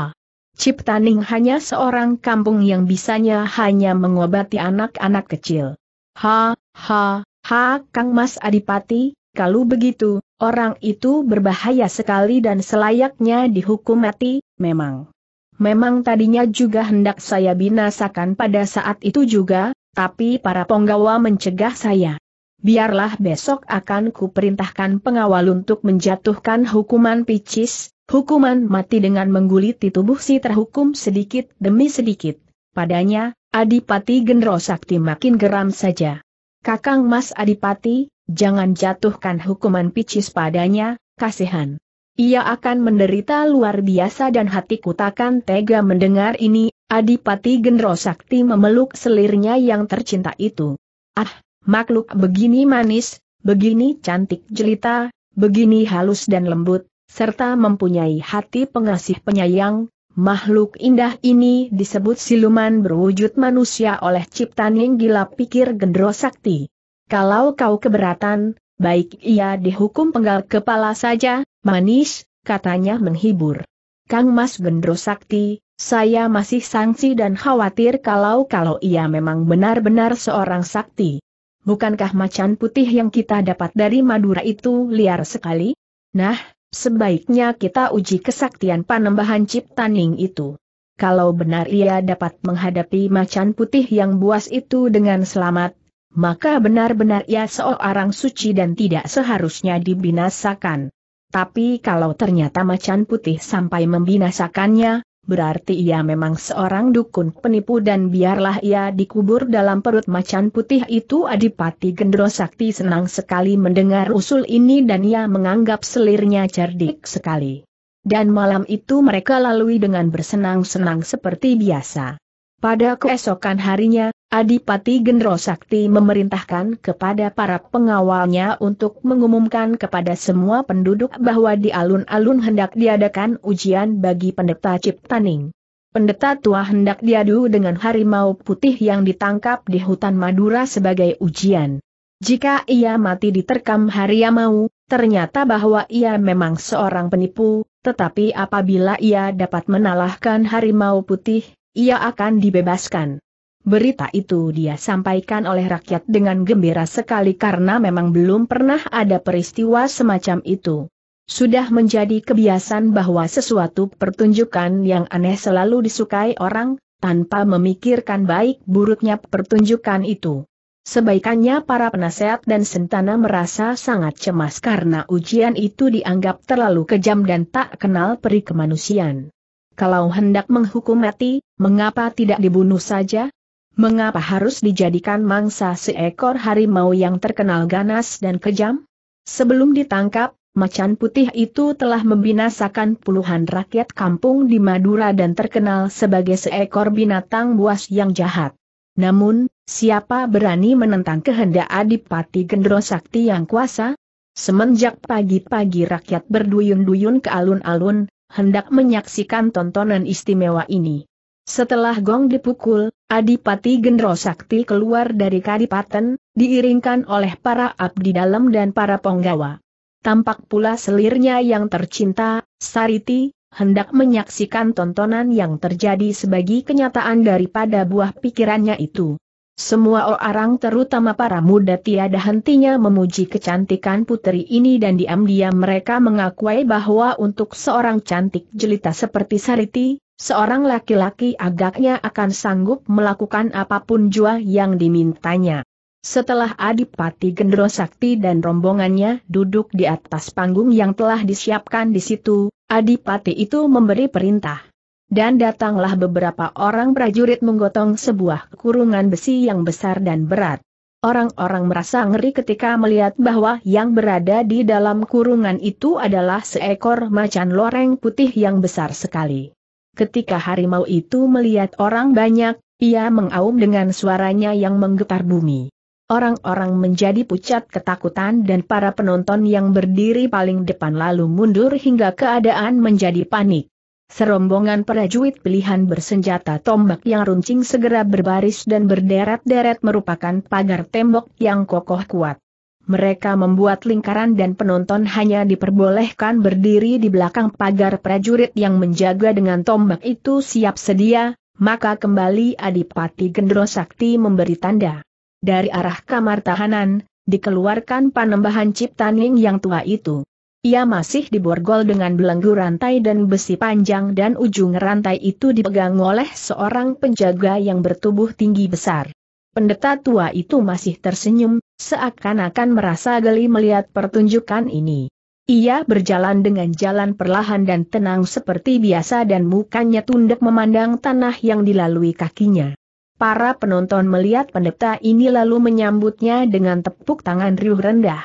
Ciptaning hanya seorang kampung yang bisanya hanya mengobati anak-anak kecil. Ha, ha, ha Kang Mas Adipati, kalau begitu, orang itu berbahaya sekali dan selayaknya dihukum mati, memang. Memang tadinya juga hendak saya binasakan pada saat itu juga, tapi para penggawa mencegah saya. Biarlah besok akan kuperintahkan pengawal untuk menjatuhkan hukuman picis, hukuman mati dengan mengguliti tubuh si terhukum sedikit demi sedikit. Padanya, Adipati Gendro Sakti makin geram saja. Kakang Mas Adipati, Jangan jatuhkan hukuman picis padanya, kasihan. Ia akan menderita luar biasa dan hatiku takkan tega mendengar ini, Adipati Gendro Sakti memeluk selirnya yang tercinta itu. Ah, makhluk begini manis, begini cantik jelita, begini halus dan lembut, serta mempunyai hati pengasih penyayang, makhluk indah ini disebut siluman berwujud manusia oleh ciptaan yang gila pikir Gendro Sakti. Kalau kau keberatan, baik ia dihukum penggal kepala saja, manis, katanya menghibur. Kang Mas Gendro Sakti, saya masih sangsi dan khawatir kalau-kalau ia memang benar-benar seorang sakti. Bukankah macan putih yang kita dapat dari Madura itu liar sekali? Nah, sebaiknya kita uji kesaktian panembahan Ciptaning itu. Kalau benar ia dapat menghadapi macan putih yang buas itu dengan selamat, maka benar-benar ia seorang suci dan tidak seharusnya dibinasakan. Tapi kalau ternyata macan putih sampai membinasakannya, berarti ia memang seorang dukun penipu dan biarlah ia dikubur dalam perut macan putih itu Adipati Gendro Sakti senang sekali mendengar usul ini dan ia menganggap selirnya cerdik sekali. Dan malam itu mereka lalui dengan bersenang-senang seperti biasa. Pada keesokan harinya, Adipati Gendro Sakti memerintahkan kepada para pengawalnya untuk mengumumkan kepada semua penduduk bahwa di alun-alun hendak diadakan ujian bagi pendeta Ciptaning. Pendeta tua hendak diadu dengan harimau putih yang ditangkap di hutan Madura sebagai ujian. Jika ia mati diterkam harimau, ternyata bahwa ia memang seorang penipu, tetapi apabila ia dapat menalahkan harimau putih, ia akan dibebaskan. Berita itu dia sampaikan oleh rakyat dengan gembira sekali karena memang belum pernah ada peristiwa semacam itu. Sudah menjadi kebiasaan bahwa sesuatu pertunjukan yang aneh selalu disukai orang, tanpa memikirkan baik buruknya pertunjukan itu. Sebaikannya para penasehat dan sentana merasa sangat cemas karena ujian itu dianggap terlalu kejam dan tak kenal peri kemanusiaan. Kalau hendak menghukum mati, mengapa tidak dibunuh saja? Mengapa harus dijadikan mangsa seekor harimau yang terkenal ganas dan kejam? Sebelum ditangkap, macan putih itu telah membinasakan puluhan rakyat kampung di Madura dan terkenal sebagai seekor binatang buas yang jahat. Namun, siapa berani menentang kehendak Adipati Gendro Sakti yang kuasa? Semenjak pagi-pagi rakyat berduyun-duyun ke alun-alun, hendak menyaksikan tontonan istimewa ini. Setelah gong dipukul, Adipati Gendro Sakti keluar dari kadipaten, diiringkan oleh para abdi dalam dan para penggawa. Tampak pula selirnya yang tercinta, Sariti, hendak menyaksikan tontonan yang terjadi sebagai kenyataan daripada buah pikirannya itu. Semua orang terutama para muda tiada hentinya memuji kecantikan putri ini dan diam-diam mereka mengakui bahwa untuk seorang cantik jelita seperti Sariti, seorang laki-laki agaknya akan sanggup melakukan apapun jua yang dimintanya. Setelah Adipati Gendro Sakti dan rombongannya duduk di atas panggung yang telah disiapkan di situ, Adipati itu memberi perintah dan datanglah beberapa orang prajurit menggotong sebuah kurungan besi yang besar dan berat. Orang-orang merasa ngeri ketika melihat bahwa yang berada di dalam kurungan itu adalah seekor macan loreng putih yang besar sekali. Ketika harimau itu melihat orang banyak, ia mengaum dengan suaranya yang menggetar bumi. Orang-orang menjadi pucat ketakutan dan para penonton yang berdiri paling depan lalu mundur hingga keadaan menjadi panik. Serombongan prajurit pilihan bersenjata tombak yang runcing segera berbaris dan berderet-deret merupakan pagar tembok yang kokoh kuat. Mereka membuat lingkaran dan penonton hanya diperbolehkan berdiri di belakang pagar prajurit yang menjaga dengan tombak itu siap sedia, maka kembali Adipati Gendro Sakti memberi tanda. Dari arah kamar tahanan, dikeluarkan panembahan Ciptaning yang tua itu. Ia masih diborgol dengan belenggu rantai dan besi panjang dan ujung rantai itu dipegang oleh seorang penjaga yang bertubuh tinggi besar. Pendeta tua itu masih tersenyum, seakan-akan merasa geli melihat pertunjukan ini. Ia berjalan dengan jalan perlahan dan tenang seperti biasa dan mukanya tunduk memandang tanah yang dilalui kakinya. Para penonton melihat pendeta ini lalu menyambutnya dengan tepuk tangan riuh rendah.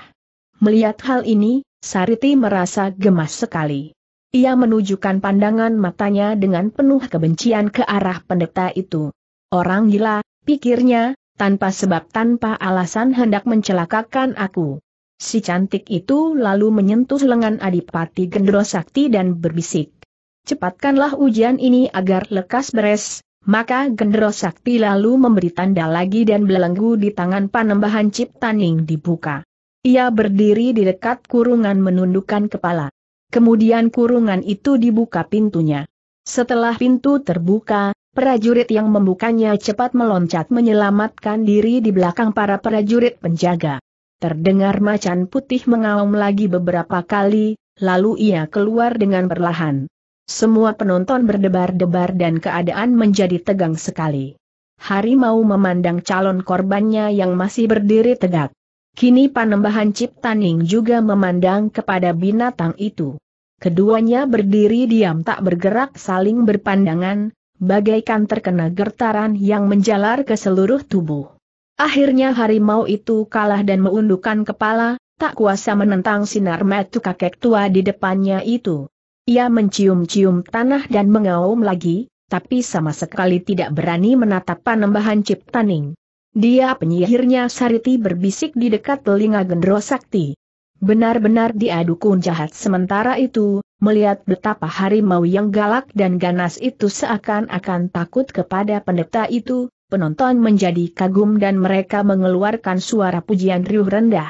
Melihat hal ini, Sariti merasa gemas sekali. Ia menunjukkan pandangan matanya dengan penuh kebencian ke arah pendeta itu. Orang gila, pikirnya, tanpa sebab tanpa alasan hendak mencelakakan aku. Si cantik itu lalu menyentuh lengan Adipati Gendro Sakti dan berbisik. Cepatkanlah ujian ini agar lekas beres, maka Gendro Sakti lalu memberi tanda lagi dan belenggu di tangan panembahan Ciptaning dibuka. Ia berdiri di dekat kurungan menundukkan kepala. Kemudian kurungan itu dibuka pintunya. Setelah pintu terbuka, prajurit yang membukanya cepat meloncat menyelamatkan diri di belakang para prajurit penjaga. Terdengar macan putih mengaum lagi beberapa kali, lalu ia keluar dengan perlahan. Semua penonton berdebar-debar dan keadaan menjadi tegang sekali. Harimau memandang calon korbannya yang masih berdiri tegak. Kini panembahan Ciptaning juga memandang kepada binatang itu. Keduanya berdiri diam tak bergerak saling berpandangan, bagaikan terkena gertaran yang menjalar ke seluruh tubuh. Akhirnya harimau itu kalah dan meundukkan kepala, tak kuasa menentang sinar metu kakek tua di depannya itu. Ia mencium-cium tanah dan mengaum lagi, tapi sama sekali tidak berani menatap panembahan Ciptaning. Dia penyihirnya Sariti berbisik di dekat telinga Gendro Sakti. Benar-benar dia dukun jahat sementara itu, melihat betapa harimau yang galak dan ganas itu seakan-akan takut kepada pendeta itu, penonton menjadi kagum dan mereka mengeluarkan suara pujian riuh rendah.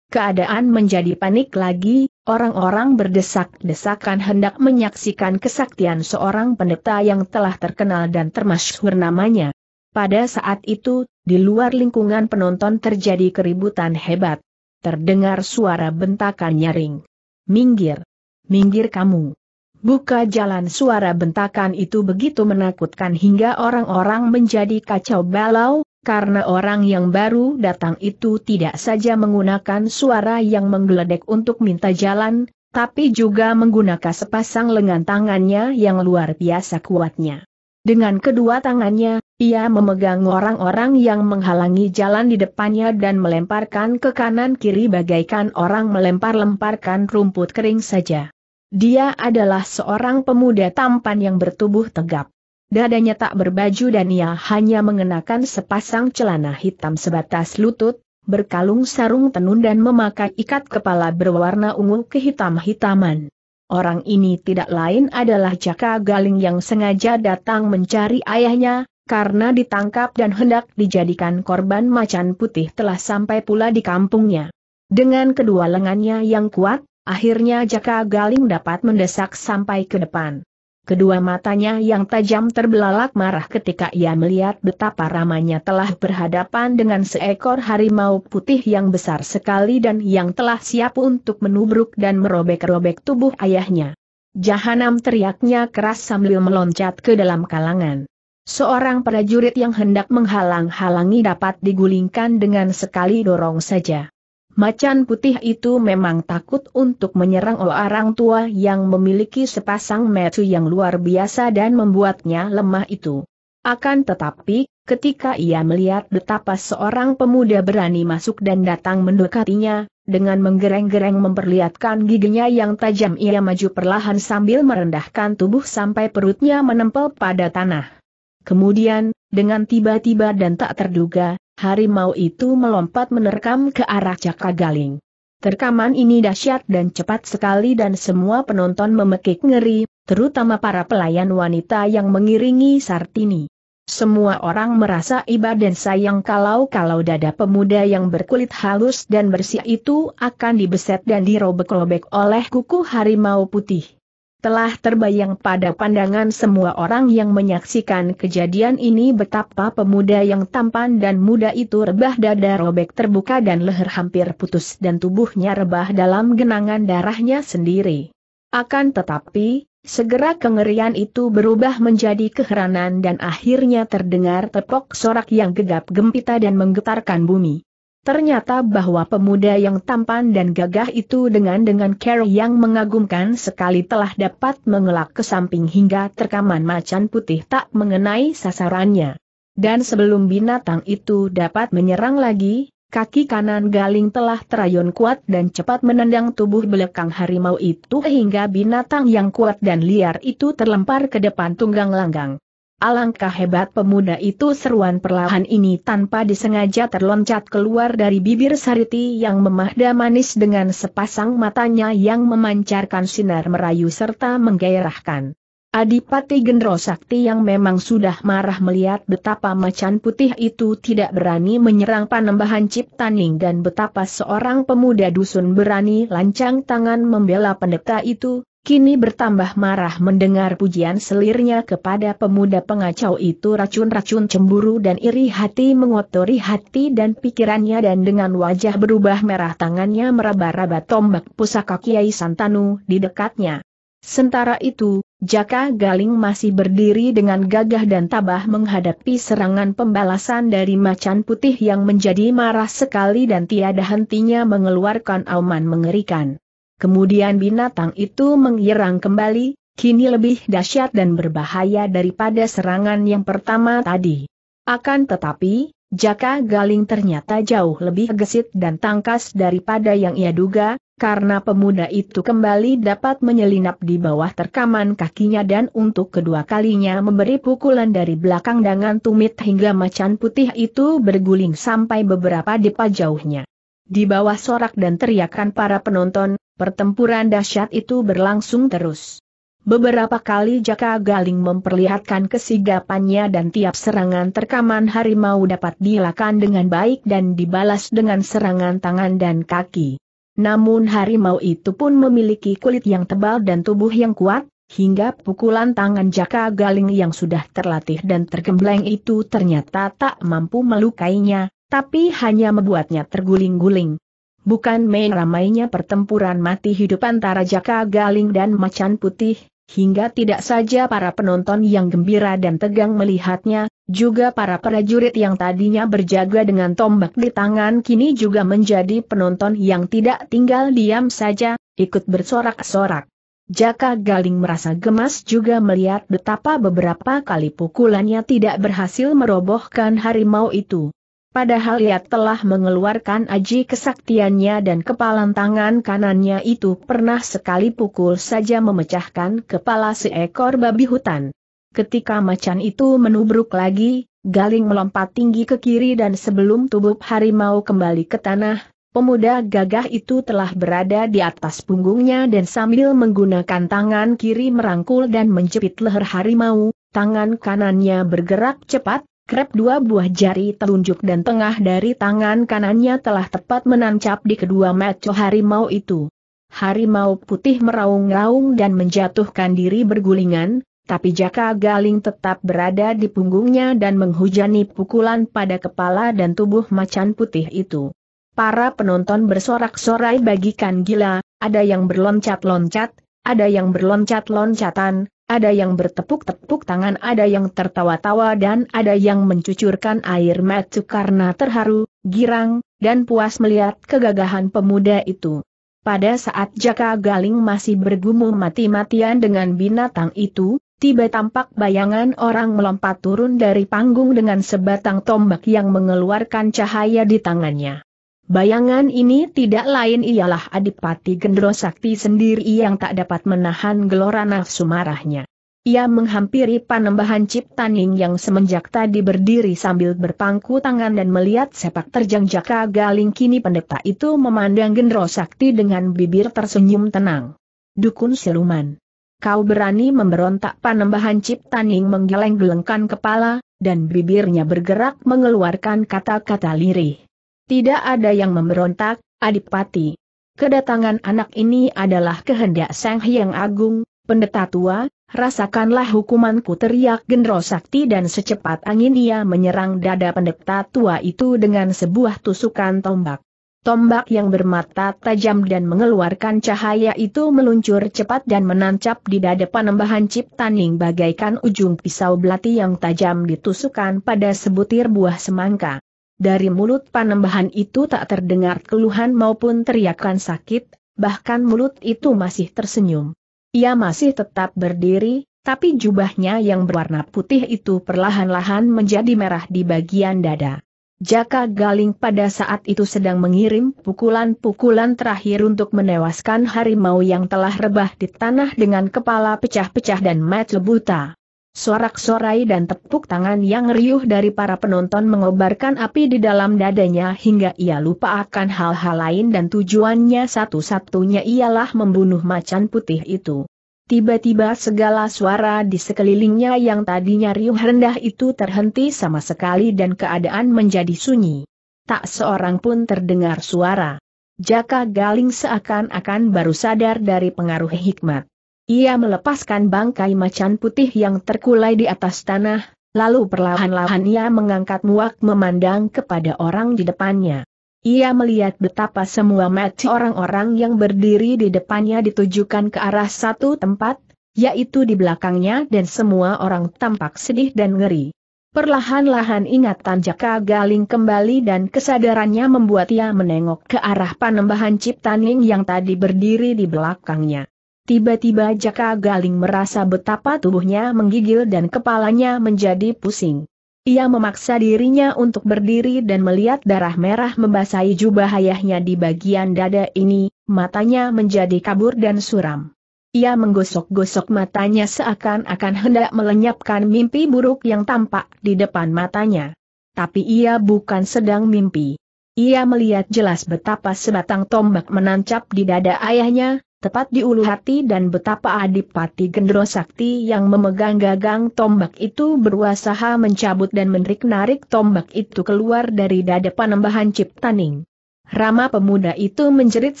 Keadaan menjadi panik lagi, orang-orang berdesak-desakan hendak menyaksikan kesaktian seorang pendeta yang telah terkenal dan termasyhur namanya. Pada saat itu, di luar lingkungan penonton terjadi keributan hebat. Terdengar suara bentakan nyaring. Minggir! Minggir kamu! Buka jalan suara bentakan itu begitu menakutkan hingga orang-orang menjadi kacau balau, karena orang yang baru datang itu tidak saja menggunakan suara yang menggeledek untuk minta jalan, tapi juga menggunakan sepasang lengan tangannya yang luar biasa kuatnya. Dengan kedua tangannya, ia memegang orang-orang yang menghalangi jalan di depannya dan melemparkan ke kanan-kiri bagaikan orang melempar-lemparkan rumput kering saja. Dia adalah seorang pemuda tampan yang bertubuh tegap. Dadanya tak berbaju dan ia hanya mengenakan sepasang celana hitam sebatas lutut, berkalung sarung tenun dan memakai ikat kepala berwarna ungu kehitam-hitaman. Orang ini tidak lain adalah Jaka Galing yang sengaja datang mencari ayahnya, karena ditangkap dan hendak dijadikan korban macan putih telah sampai pula di kampungnya. Dengan kedua lengannya yang kuat, akhirnya Jaka Galing dapat mendesak sampai ke depan. Kedua matanya yang tajam terbelalak marah ketika ia melihat betapa ramanya telah berhadapan dengan seekor harimau putih yang besar sekali dan yang telah siap untuk menubruk dan merobek-robek tubuh ayahnya. Jahanam teriaknya keras sambil meloncat ke dalam kalangan. Seorang prajurit yang hendak menghalang-halangi dapat digulingkan dengan sekali dorong saja. Macan putih itu memang takut untuk menyerang orang tua yang memiliki sepasang metu yang luar biasa dan membuatnya lemah itu. Akan tetapi, ketika ia melihat betapa seorang pemuda berani masuk dan datang mendekatinya, dengan menggereng-gereng memperlihatkan giginya yang tajam ia maju perlahan sambil merendahkan tubuh sampai perutnya menempel pada tanah. Kemudian, dengan tiba-tiba dan tak terduga, harimau itu melompat menerkam ke arah Cakagaling. Galing. Terkaman ini dahsyat dan cepat sekali dan semua penonton memekik ngeri, terutama para pelayan wanita yang mengiringi Sartini. Semua orang merasa iba dan sayang kalau-kalau dada pemuda yang berkulit halus dan bersih itu akan dibeset dan dirobek-robek oleh kuku harimau putih telah terbayang pada pandangan semua orang yang menyaksikan kejadian ini betapa pemuda yang tampan dan muda itu rebah dada robek terbuka dan leher hampir putus dan tubuhnya rebah dalam genangan darahnya sendiri. Akan tetapi, segera kengerian itu berubah menjadi keheranan dan akhirnya terdengar tepok sorak yang gegap gempita dan menggetarkan bumi. Ternyata bahwa pemuda yang tampan dan gagah itu dengan dengan care yang mengagumkan sekali telah dapat mengelak ke samping hingga terkaman macan putih tak mengenai sasarannya. Dan sebelum binatang itu dapat menyerang lagi, kaki kanan galing telah terayun kuat dan cepat menendang tubuh belakang harimau itu hingga binatang yang kuat dan liar itu terlempar ke depan tunggang langgang. Alangkah hebat pemuda itu seruan perlahan ini tanpa disengaja terloncat keluar dari bibir Sariti yang memahda manis dengan sepasang matanya yang memancarkan sinar merayu serta menggairahkan. Adipati Gendro Sakti yang memang sudah marah melihat betapa macan putih itu tidak berani menyerang panembahan Ciptaning dan betapa seorang pemuda dusun berani lancang tangan membela pendeta itu, kini bertambah marah mendengar pujian selirnya kepada pemuda pengacau itu racun-racun cemburu dan iri hati mengotori hati dan pikirannya dan dengan wajah berubah merah tangannya meraba-raba tombak pusaka Kiai Santanu di dekatnya. Sementara itu, Jaka Galing masih berdiri dengan gagah dan tabah menghadapi serangan pembalasan dari macan putih yang menjadi marah sekali dan tiada hentinya mengeluarkan auman mengerikan. Kemudian binatang itu mengirang kembali, kini lebih dahsyat dan berbahaya daripada serangan yang pertama tadi. Akan tetapi, Jaka Galing ternyata jauh lebih gesit dan tangkas daripada yang ia duga, karena pemuda itu kembali dapat menyelinap di bawah terkaman kakinya dan untuk kedua kalinya memberi pukulan dari belakang dengan tumit hingga macan putih itu berguling sampai beberapa depa jauhnya. Di bawah sorak dan teriakan para penonton, Pertempuran dahsyat itu berlangsung terus. Beberapa kali Jaka Galing memperlihatkan kesigapannya dan tiap serangan terkaman harimau dapat dilakukan dengan baik dan dibalas dengan serangan tangan dan kaki. Namun harimau itu pun memiliki kulit yang tebal dan tubuh yang kuat, hingga pukulan tangan Jaka Galing yang sudah terlatih dan tergembleng itu ternyata tak mampu melukainya, tapi hanya membuatnya terguling-guling bukan main ramainya pertempuran mati hidup antara Jaka Galing dan Macan Putih, hingga tidak saja para penonton yang gembira dan tegang melihatnya, juga para prajurit yang tadinya berjaga dengan tombak di tangan kini juga menjadi penonton yang tidak tinggal diam saja, ikut bersorak-sorak. Jaka Galing merasa gemas juga melihat betapa beberapa kali pukulannya tidak berhasil merobohkan harimau itu. Padahal ia telah mengeluarkan aji kesaktiannya dan kepalan tangan kanannya itu pernah sekali pukul saja memecahkan kepala seekor babi hutan. Ketika macan itu menubruk lagi, Galing melompat tinggi ke kiri dan sebelum tubuh harimau kembali ke tanah, pemuda gagah itu telah berada di atas punggungnya dan sambil menggunakan tangan kiri merangkul dan menjepit leher harimau, tangan kanannya bergerak cepat, Krep dua buah jari telunjuk dan tengah dari tangan kanannya telah tepat menancap di kedua maco harimau itu. Harimau putih meraung-raung dan menjatuhkan diri bergulingan, tapi Jaka Galing tetap berada di punggungnya dan menghujani pukulan pada kepala dan tubuh macan putih itu. Para penonton bersorak-sorai bagikan gila, ada yang berloncat-loncat, ada yang berloncat-loncatan, ada yang bertepuk-tepuk tangan, ada yang tertawa-tawa dan ada yang mencucurkan air mata karena terharu, girang, dan puas melihat kegagahan pemuda itu. Pada saat Jaka Galing masih bergumul mati-matian dengan binatang itu, tiba tampak bayangan orang melompat turun dari panggung dengan sebatang tombak yang mengeluarkan cahaya di tangannya. Bayangan ini tidak lain ialah Adipati Gendro Sakti sendiri yang tak dapat menahan gelora nafsu marahnya. Ia menghampiri panembahan Ciptaning yang semenjak tadi berdiri sambil berpangku tangan dan melihat sepak terjang Jaka Galing kini pendeta itu memandang Gendro Sakti dengan bibir tersenyum tenang. Dukun siluman. Kau berani memberontak panembahan Ciptaning menggeleng-gelengkan kepala, dan bibirnya bergerak mengeluarkan kata-kata lirih. Tidak ada yang memberontak, Adipati. Kedatangan anak ini adalah kehendak Sang Hyang Agung, pendeta tua, rasakanlah hukumanku teriak Gendro Sakti dan secepat angin ia menyerang dada pendeta tua itu dengan sebuah tusukan tombak. Tombak yang bermata tajam dan mengeluarkan cahaya itu meluncur cepat dan menancap di dada panembahan Ciptaning bagaikan ujung pisau belati yang tajam ditusukkan pada sebutir buah semangka. Dari mulut panembahan itu tak terdengar keluhan maupun teriakan sakit, bahkan mulut itu masih tersenyum. Ia masih tetap berdiri, tapi jubahnya yang berwarna putih itu perlahan-lahan menjadi merah di bagian dada. Jaka Galing pada saat itu sedang mengirim pukulan-pukulan terakhir untuk menewaskan harimau yang telah rebah di tanah dengan kepala pecah-pecah dan mat lebuta. Sorak-sorai dan tepuk tangan yang riuh dari para penonton mengobarkan api di dalam dadanya hingga ia lupa akan hal-hal lain dan tujuannya satu-satunya ialah membunuh macan putih itu. Tiba-tiba segala suara di sekelilingnya yang tadinya riuh rendah itu terhenti sama sekali dan keadaan menjadi sunyi. Tak seorang pun terdengar suara. Jaka Galing seakan-akan baru sadar dari pengaruh hikmat. Ia melepaskan bangkai macan putih yang terkulai di atas tanah, lalu perlahan-lahan ia mengangkat muak memandang kepada orang di depannya. Ia melihat betapa semua mata orang-orang yang berdiri di depannya ditujukan ke arah satu tempat, yaitu di belakangnya dan semua orang tampak sedih dan ngeri. Perlahan-lahan ingatan Jaka Galing kembali dan kesadarannya membuat ia menengok ke arah panembahan Ciptaning yang tadi berdiri di belakangnya. Tiba-tiba Jaka Galing merasa betapa tubuhnya menggigil dan kepalanya menjadi pusing. Ia memaksa dirinya untuk berdiri dan melihat darah merah membasahi jubah ayahnya di bagian dada ini, matanya menjadi kabur dan suram. Ia menggosok-gosok matanya seakan-akan hendak melenyapkan mimpi buruk yang tampak di depan matanya. Tapi ia bukan sedang mimpi. Ia melihat jelas betapa sebatang tombak menancap di dada ayahnya, tepat di ulu hati dan betapa Adipati Gendro Sakti yang memegang gagang tombak itu berusaha mencabut dan menarik-narik tombak itu keluar dari dada panembahan Ciptaning. Rama pemuda itu menjerit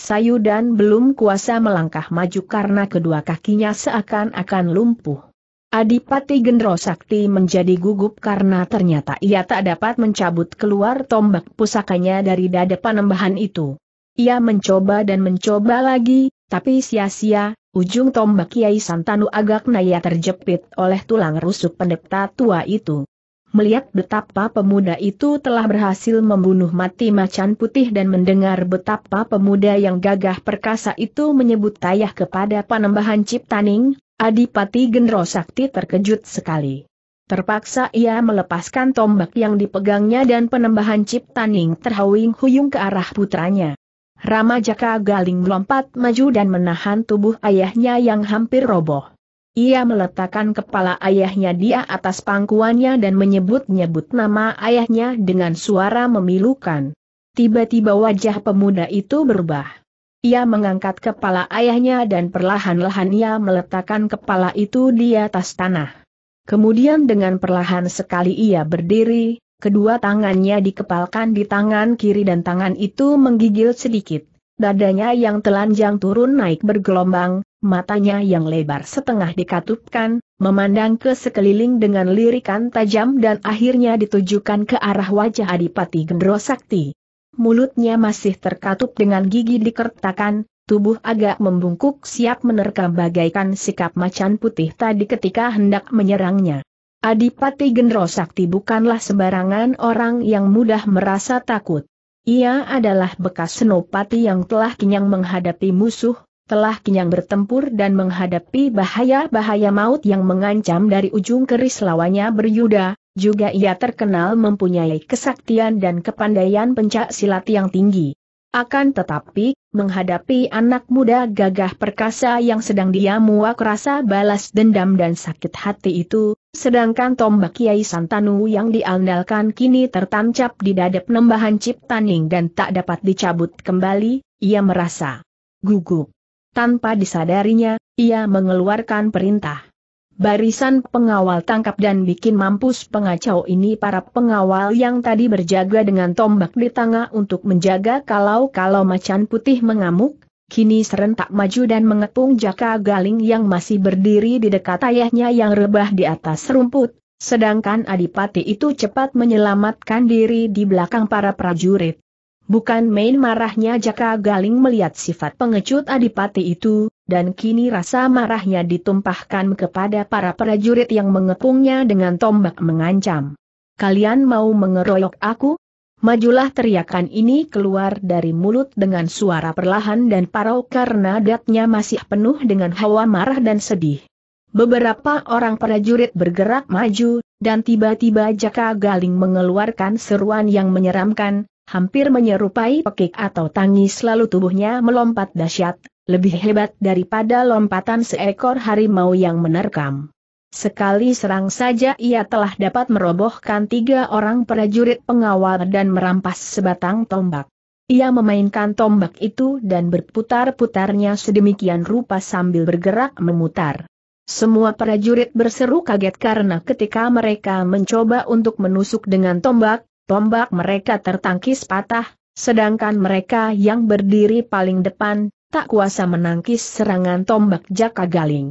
sayu dan belum kuasa melangkah maju karena kedua kakinya seakan-akan lumpuh. Adipati Gendro Sakti menjadi gugup karena ternyata ia tak dapat mencabut keluar tombak pusakanya dari dada panembahan itu. Ia mencoba dan mencoba lagi, tapi sia-sia, ujung tombak Kiai Santanu agak naya terjepit oleh tulang rusuk pendeta tua itu. Melihat betapa pemuda itu telah berhasil membunuh mati macan putih dan mendengar betapa pemuda yang gagah perkasa itu menyebut tayah kepada panembahan Ciptaning, Adipati Gendro Sakti terkejut sekali. Terpaksa ia melepaskan tombak yang dipegangnya dan penembahan Ciptaning terhawing-huyung ke arah putranya. Rama Jaka Galing melompat maju dan menahan tubuh ayahnya yang hampir roboh. Ia meletakkan kepala ayahnya di atas pangkuannya dan menyebut-nyebut nama ayahnya dengan suara memilukan. Tiba-tiba wajah pemuda itu berubah. Ia mengangkat kepala ayahnya dan perlahan-lahan ia meletakkan kepala itu di atas tanah. Kemudian dengan perlahan sekali ia berdiri, kedua tangannya dikepalkan di tangan kiri dan tangan itu menggigil sedikit. Dadanya yang telanjang turun naik bergelombang, matanya yang lebar setengah dikatupkan, memandang ke sekeliling dengan lirikan tajam dan akhirnya ditujukan ke arah wajah Adipati Gendro Sakti. Mulutnya masih terkatup dengan gigi dikertakan, tubuh agak membungkuk siap menerkam bagaikan sikap macan putih tadi ketika hendak menyerangnya. Adipati Gendro Sakti bukanlah sembarangan orang yang mudah merasa takut. Ia adalah bekas senopati yang telah kenyang menghadapi musuh, telah kenyang bertempur dan menghadapi bahaya-bahaya maut yang mengancam dari ujung keris lawannya beryuda, juga ia terkenal mempunyai kesaktian dan kepandaian pencak silat yang tinggi. Akan tetapi, menghadapi anak muda gagah perkasa yang sedang dia muak rasa balas dendam dan sakit hati itu, Sedangkan tombak Kiai Santanu yang diandalkan kini tertancap di dada penembahan Ciptaning dan tak dapat dicabut kembali, ia merasa gugup. Tanpa disadarinya, ia mengeluarkan perintah. Barisan pengawal tangkap dan bikin mampus pengacau ini para pengawal yang tadi berjaga dengan tombak di tangan untuk menjaga kalau-kalau macan putih mengamuk, kini serentak maju dan mengepung Jaka Galing yang masih berdiri di dekat ayahnya yang rebah di atas rumput, sedangkan Adipati itu cepat menyelamatkan diri di belakang para prajurit. Bukan main marahnya Jaka Galing melihat sifat pengecut Adipati itu, dan kini rasa marahnya ditumpahkan kepada para prajurit yang mengepungnya dengan tombak mengancam. Kalian mau mengeroyok aku? Majulah teriakan ini keluar dari mulut dengan suara perlahan dan parau karena datnya masih penuh dengan hawa marah dan sedih. Beberapa orang prajurit bergerak maju, dan tiba-tiba Jaka Galing mengeluarkan seruan yang menyeramkan, hampir menyerupai pekik atau tangis lalu tubuhnya melompat dahsyat, lebih hebat daripada lompatan seekor harimau yang menerkam. Sekali serang saja ia telah dapat merobohkan tiga orang prajurit pengawal dan merampas sebatang tombak. Ia memainkan tombak itu dan berputar-putarnya sedemikian rupa sambil bergerak memutar. Semua prajurit berseru kaget karena ketika mereka mencoba untuk menusuk dengan tombak, tombak mereka tertangkis patah, sedangkan mereka yang berdiri paling depan, tak kuasa menangkis serangan tombak jaka galing.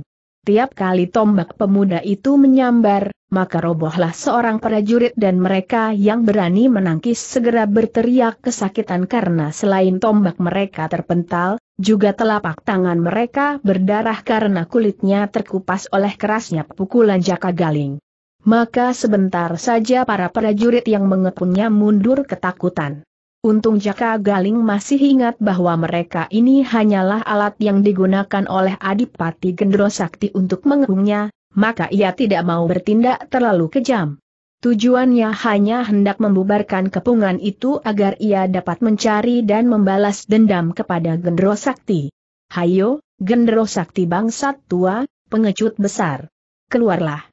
Setiap kali tombak pemuda itu menyambar, maka robohlah seorang prajurit dan mereka yang berani menangkis segera berteriak kesakitan karena selain tombak mereka terpental, juga telapak tangan mereka berdarah karena kulitnya terkupas oleh kerasnya pukulan jaka galing. Maka sebentar saja para prajurit yang mengepunnya mundur ketakutan. Untung Jaka Galing masih ingat bahwa mereka ini hanyalah alat yang digunakan oleh Adipati Gendro Sakti untuk mengepungnya, maka ia tidak mau bertindak terlalu kejam. Tujuannya hanya hendak membubarkan kepungan itu agar ia dapat mencari dan membalas dendam kepada Gendro Sakti. Hayo, Gendro Sakti bangsat tua, pengecut besar. Keluarlah.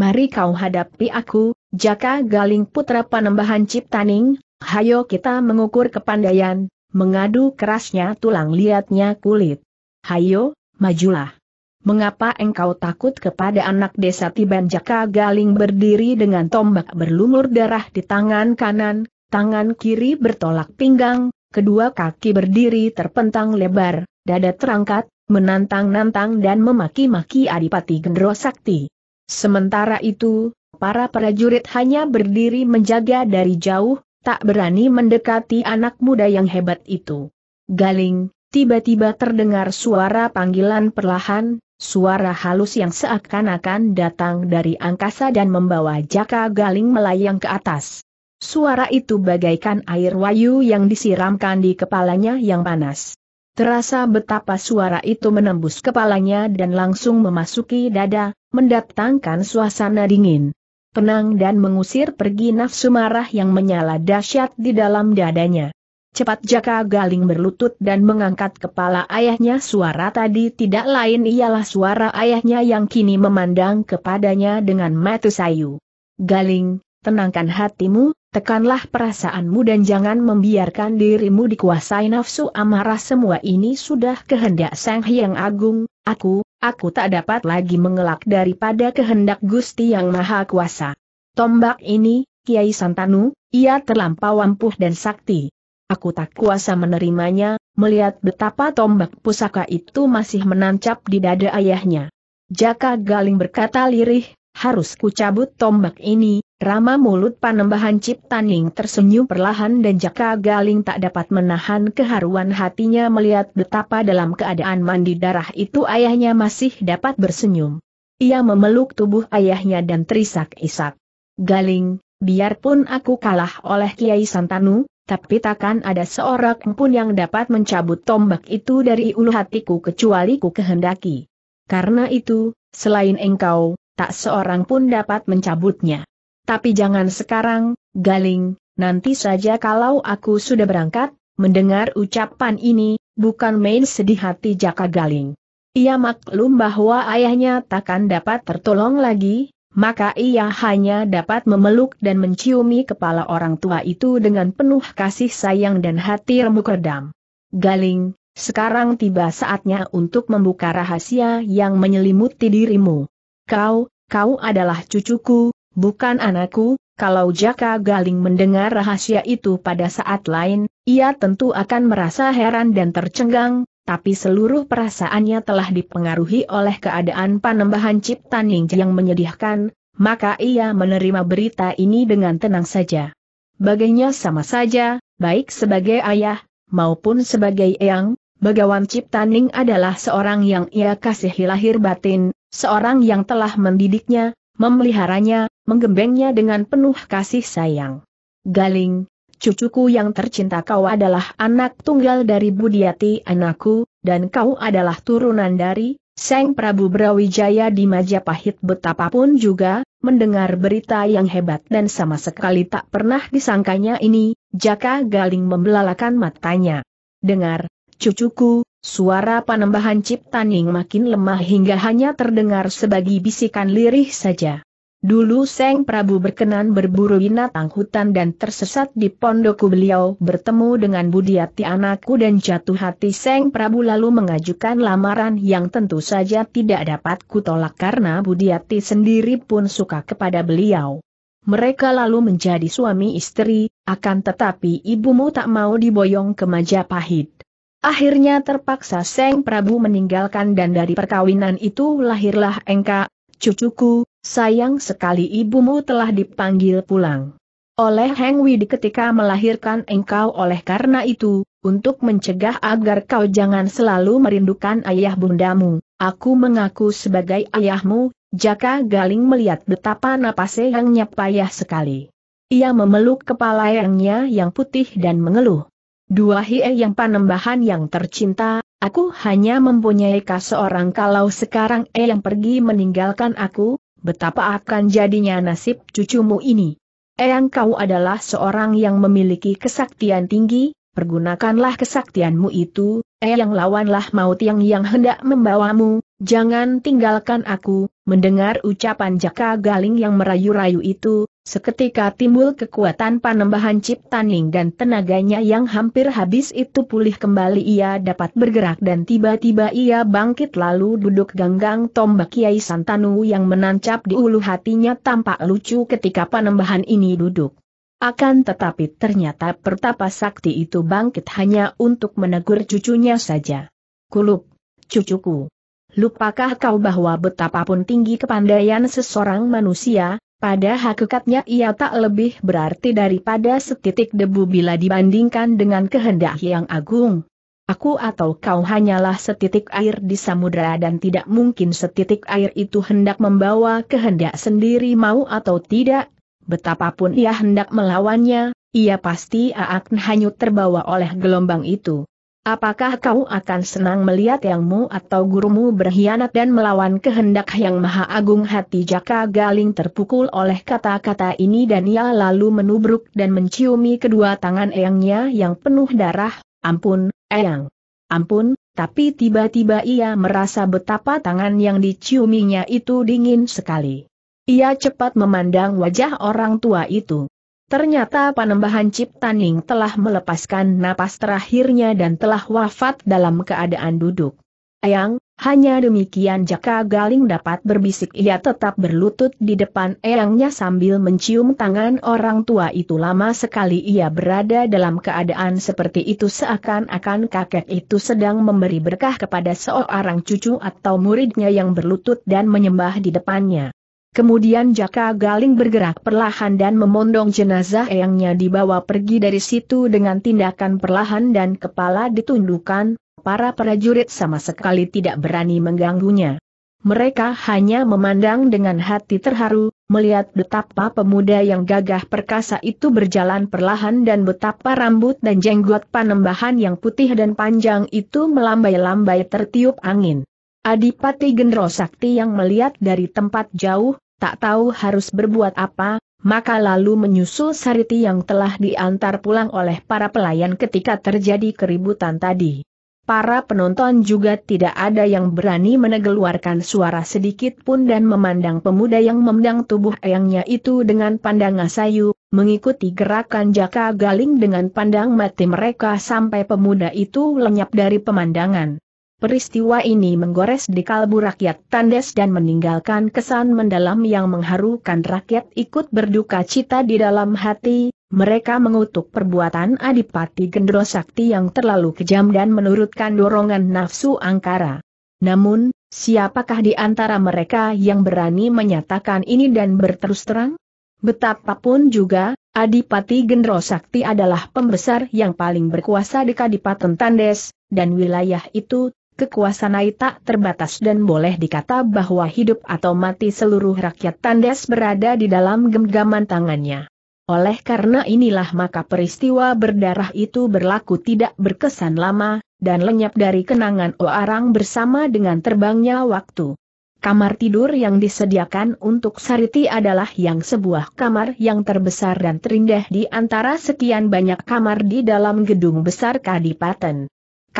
Mari kau hadapi aku, Jaka Galing Putra Panembahan Ciptaning, Hayo kita mengukur kepandaian, mengadu kerasnya tulang liatnya kulit. Hayo, majulah. Mengapa engkau takut kepada anak desa Tiban Jaka Galing berdiri dengan tombak berlumur darah di tangan kanan, tangan kiri bertolak pinggang, kedua kaki berdiri terpentang lebar, dada terangkat, menantang-nantang dan memaki-maki Adipati Gendro Sakti. Sementara itu, para prajurit hanya berdiri menjaga dari jauh, tak berani mendekati anak muda yang hebat itu. Galing, tiba-tiba terdengar suara panggilan perlahan, suara halus yang seakan-akan datang dari angkasa dan membawa jaka galing melayang ke atas. Suara itu bagaikan air wayu yang disiramkan di kepalanya yang panas. Terasa betapa suara itu menembus kepalanya dan langsung memasuki dada, mendatangkan suasana dingin. Tenang dan mengusir pergi nafsu marah yang menyala dahsyat di dalam dadanya. Cepat Jaka Galing berlutut dan mengangkat kepala ayahnya suara tadi tidak lain ialah suara ayahnya yang kini memandang kepadanya dengan mata sayu. Galing, tenangkan hatimu, tekanlah perasaanmu dan jangan membiarkan dirimu dikuasai nafsu amarah semua ini sudah kehendak Sang Hyang Agung, aku, Aku tak dapat lagi mengelak daripada kehendak Gusti Yang Maha Kuasa. Tombak ini, Kiai Santanu, ia terlampau ampuh dan sakti. Aku tak kuasa menerimanya, melihat betapa tombak pusaka itu masih menancap di dada ayahnya. Jaka Galing berkata lirih, harus kucabut tombak ini, Rama mulut panembahan Ciptaning tersenyum perlahan dan Jaka Galing tak dapat menahan keharuan hatinya melihat betapa dalam keadaan mandi darah itu ayahnya masih dapat bersenyum. Ia memeluk tubuh ayahnya dan terisak-isak. Galing, biarpun aku kalah oleh Kiai Santanu, tapi takkan ada seorang pun yang dapat mencabut tombak itu dari ulu hatiku kecuali ku kehendaki. Karena itu, selain engkau, tak seorang pun dapat mencabutnya. Tapi jangan sekarang, Galing, nanti saja kalau aku sudah berangkat, mendengar ucapan ini, bukan main sedih hati Jaka Galing. Ia maklum bahwa ayahnya takkan dapat tertolong lagi, maka ia hanya dapat memeluk dan menciumi kepala orang tua itu dengan penuh kasih sayang dan hati remuk redam. Galing, sekarang tiba saatnya untuk membuka rahasia yang menyelimuti dirimu. Kau, kau adalah cucuku, bukan anakku, kalau Jaka Galing mendengar rahasia itu pada saat lain, ia tentu akan merasa heran dan tercengang, tapi seluruh perasaannya telah dipengaruhi oleh keadaan panembahan Ciptaning yang menyedihkan, maka ia menerima berita ini dengan tenang saja. Baginya sama saja, baik sebagai ayah, maupun sebagai eyang, Begawan Ciptaning adalah seorang yang ia kasihi lahir batin, seorang yang telah mendidiknya, memeliharanya, menggembengnya dengan penuh kasih sayang. Galing, cucuku yang tercinta kau adalah anak tunggal dari Budiati anakku, dan kau adalah turunan dari Seng Prabu Brawijaya di Majapahit betapapun juga, mendengar berita yang hebat dan sama sekali tak pernah disangkanya ini, Jaka Galing membelalakan matanya. Dengar, cucuku, suara panembahan Ciptaning makin lemah hingga hanya terdengar sebagai bisikan lirih saja. Dulu Seng Prabu berkenan berburu binatang hutan dan tersesat di pondokku beliau bertemu dengan Budiati anakku dan jatuh hati Seng Prabu lalu mengajukan lamaran yang tentu saja tidak dapat kutolak karena Budiati sendiri pun suka kepada beliau. Mereka lalu menjadi suami istri, akan tetapi ibumu tak mau diboyong ke Majapahit. Akhirnya terpaksa Seng Prabu meninggalkan dan dari perkawinan itu lahirlah Engka, cucuku, Sayang sekali ibumu telah dipanggil pulang oleh Heng Widi ketika melahirkan engkau oleh karena itu, untuk mencegah agar kau jangan selalu merindukan ayah bundamu, aku mengaku sebagai ayahmu, Jaka Galing melihat betapa napasnya sayangnya payah sekali. Ia memeluk kepala yangnya yang putih dan mengeluh. Dua hie yang panembahan yang tercinta, aku hanya mempunyai kasih seorang kalau sekarang eh yang pergi meninggalkan aku, betapa akan jadinya nasib cucumu ini. Eyang kau adalah seorang yang memiliki kesaktian tinggi, pergunakanlah kesaktianmu itu, Eyang lawanlah maut yang yang hendak membawamu, jangan tinggalkan aku, mendengar ucapan Jaka Galing yang merayu-rayu itu, Seketika timbul kekuatan panembahan Ciptaning dan tenaganya yang hampir habis itu pulih kembali ia dapat bergerak dan tiba-tiba ia bangkit lalu duduk ganggang tombak Kiai Santanu yang menancap di ulu hatinya tampak lucu ketika panembahan ini duduk. Akan tetapi ternyata pertapa sakti itu bangkit hanya untuk menegur cucunya saja. Kulup, cucuku. Lupakah kau bahwa betapapun tinggi kepandaian seseorang manusia, pada hakikatnya ia tak lebih berarti daripada setitik debu bila dibandingkan dengan kehendak yang agung. Aku atau kau hanyalah setitik air di samudera dan tidak mungkin setitik air itu hendak membawa kehendak sendiri mau atau tidak, betapapun ia hendak melawannya, ia pasti akan hanyut terbawa oleh gelombang itu. Apakah kau akan senang melihat yangmu atau gurumu berkhianat dan melawan kehendak yang maha agung hati Jaka Galing terpukul oleh kata-kata ini dan ia lalu menubruk dan menciumi kedua tangan Eyangnya yang penuh darah, ampun, Eyang. Ampun, tapi tiba-tiba ia merasa betapa tangan yang diciuminya itu dingin sekali. Ia cepat memandang wajah orang tua itu. Ternyata Panembahan Ciptaning telah melepaskan napas terakhirnya dan telah wafat dalam keadaan duduk. Ayang, hanya demikian Jaka Galing dapat berbisik ia tetap berlutut di depan Eyangnya sambil mencium tangan orang tua itu lama sekali ia berada dalam keadaan seperti itu seakan-akan kakek itu sedang memberi berkah kepada seorang cucu atau muridnya yang berlutut dan menyembah di depannya. Kemudian Jaka Galing bergerak perlahan dan memondong jenazah eyangnya dibawa pergi dari situ dengan tindakan perlahan dan kepala ditundukkan, para prajurit sama sekali tidak berani mengganggunya. Mereka hanya memandang dengan hati terharu, melihat betapa pemuda yang gagah perkasa itu berjalan perlahan dan betapa rambut dan jenggot panembahan yang putih dan panjang itu melambai-lambai tertiup angin. Adipati Gendro Sakti yang melihat dari tempat jauh, tak tahu harus berbuat apa, maka lalu menyusul Sariti yang telah diantar pulang oleh para pelayan ketika terjadi keributan tadi. Para penonton juga tidak ada yang berani menegeluarkan suara sedikit pun dan memandang pemuda yang memendang tubuh ayangnya itu dengan pandang asayu, mengikuti gerakan jaka galing dengan pandang mati mereka sampai pemuda itu lenyap dari pemandangan. Peristiwa ini menggores di kalbu rakyat tandes dan meninggalkan kesan mendalam yang mengharukan rakyat ikut berduka cita di dalam hati, mereka mengutuk perbuatan Adipati Gendro Sakti yang terlalu kejam dan menurutkan dorongan nafsu angkara. Namun, siapakah di antara mereka yang berani menyatakan ini dan berterus terang? Betapapun juga, Adipati Gendro Sakti adalah pembesar yang paling berkuasa di Kadipaten Tandes, dan wilayah itu kekuasaan AI tak terbatas dan boleh dikata bahwa hidup atau mati seluruh rakyat tandes berada di dalam genggaman tangannya. Oleh karena inilah maka peristiwa berdarah itu berlaku tidak berkesan lama, dan lenyap dari kenangan orang bersama dengan terbangnya waktu. Kamar tidur yang disediakan untuk Sariti adalah yang sebuah kamar yang terbesar dan terindah di antara sekian banyak kamar di dalam gedung besar Kadipaten.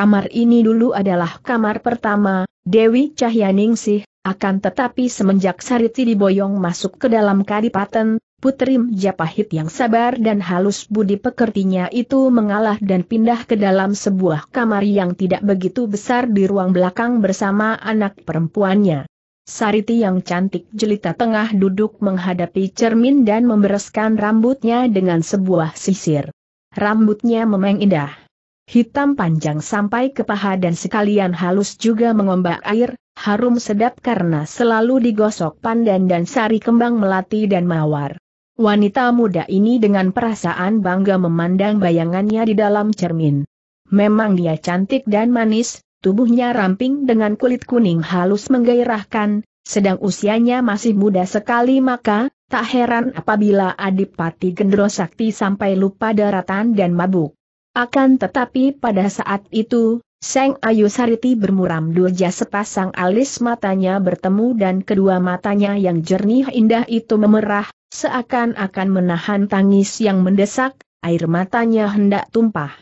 Kamar ini dulu adalah kamar pertama, Dewi Cahyaningsih, akan tetapi semenjak Sariti diboyong masuk ke dalam kadipaten, Putri Japahit yang sabar dan halus budi pekertinya itu mengalah dan pindah ke dalam sebuah kamar yang tidak begitu besar di ruang belakang bersama anak perempuannya. Sariti yang cantik jelita tengah duduk menghadapi cermin dan membereskan rambutnya dengan sebuah sisir. Rambutnya memang indah hitam panjang sampai ke paha dan sekalian halus juga mengombak air, harum sedap karena selalu digosok pandan dan sari kembang melati dan mawar. Wanita muda ini dengan perasaan bangga memandang bayangannya di dalam cermin. Memang dia cantik dan manis, tubuhnya ramping dengan kulit kuning halus menggairahkan, sedang usianya masih muda sekali maka, tak heran apabila Adipati Gendro Sakti sampai lupa daratan dan mabuk. Akan tetapi pada saat itu, Seng Ayu Sariti bermuram durja sepasang alis matanya bertemu dan kedua matanya yang jernih indah itu memerah, seakan-akan menahan tangis yang mendesak, air matanya hendak tumpah.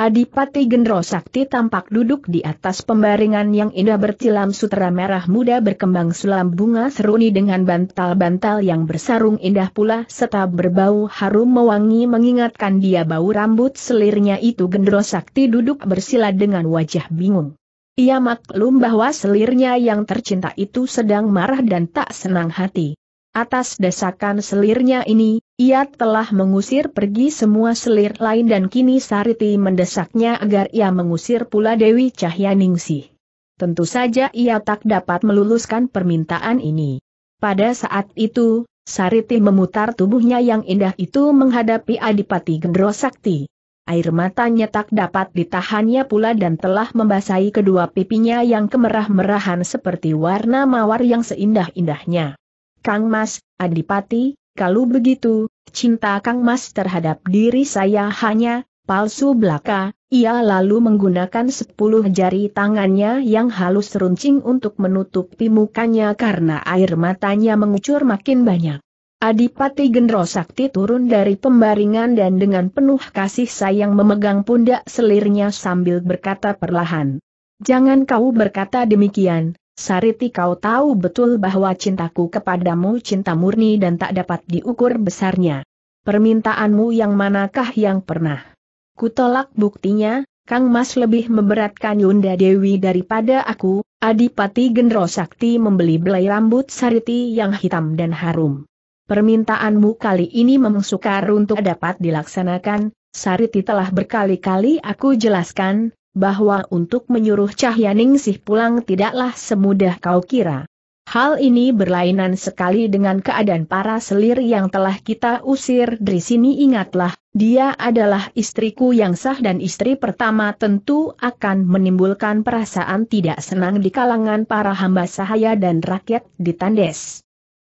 Adipati Gendro Sakti tampak duduk di atas pembaringan yang indah bertilam sutra merah muda berkembang sulam bunga seruni dengan bantal-bantal yang bersarung indah pula serta berbau harum mewangi mengingatkan dia bau rambut selirnya itu Gendro Sakti duduk bersila dengan wajah bingung. Ia maklum bahwa selirnya yang tercinta itu sedang marah dan tak senang hati. Atas desakan selirnya ini, ia telah mengusir pergi semua selir lain dan kini Sariti mendesaknya agar ia mengusir pula Dewi Cahyaningsih. Tentu saja ia tak dapat meluluskan permintaan ini. Pada saat itu, Sariti memutar tubuhnya yang indah itu menghadapi Adipati Gendro Sakti. Air matanya tak dapat ditahannya pula dan telah membasahi kedua pipinya yang kemerah-merahan seperti warna mawar yang seindah-indahnya. Kang Mas, Adipati, kalau begitu, cinta Kang Mas terhadap diri saya hanya palsu belaka, ia lalu menggunakan sepuluh jari tangannya yang halus runcing untuk menutup mukanya karena air matanya mengucur makin banyak. Adipati Gendro Sakti turun dari pembaringan dan dengan penuh kasih sayang memegang pundak selirnya sambil berkata perlahan. Jangan kau berkata demikian, Sariti kau tahu betul bahwa cintaku kepadamu cinta murni dan tak dapat diukur besarnya. Permintaanmu yang manakah yang pernah? Kutolak buktinya, Kang Mas lebih memberatkan Yunda Dewi daripada aku, Adipati Gendro Sakti membeli belai rambut Sariti yang hitam dan harum. Permintaanmu kali ini memang sukar untuk dapat dilaksanakan, Sariti telah berkali-kali aku jelaskan, bahwa untuk menyuruh sih pulang tidaklah semudah kau kira. Hal ini berlainan sekali dengan keadaan para selir yang telah kita usir dari sini ingatlah, dia adalah istriku yang sah dan istri pertama tentu akan menimbulkan perasaan tidak senang di kalangan para hamba sahaya dan rakyat di Tandes.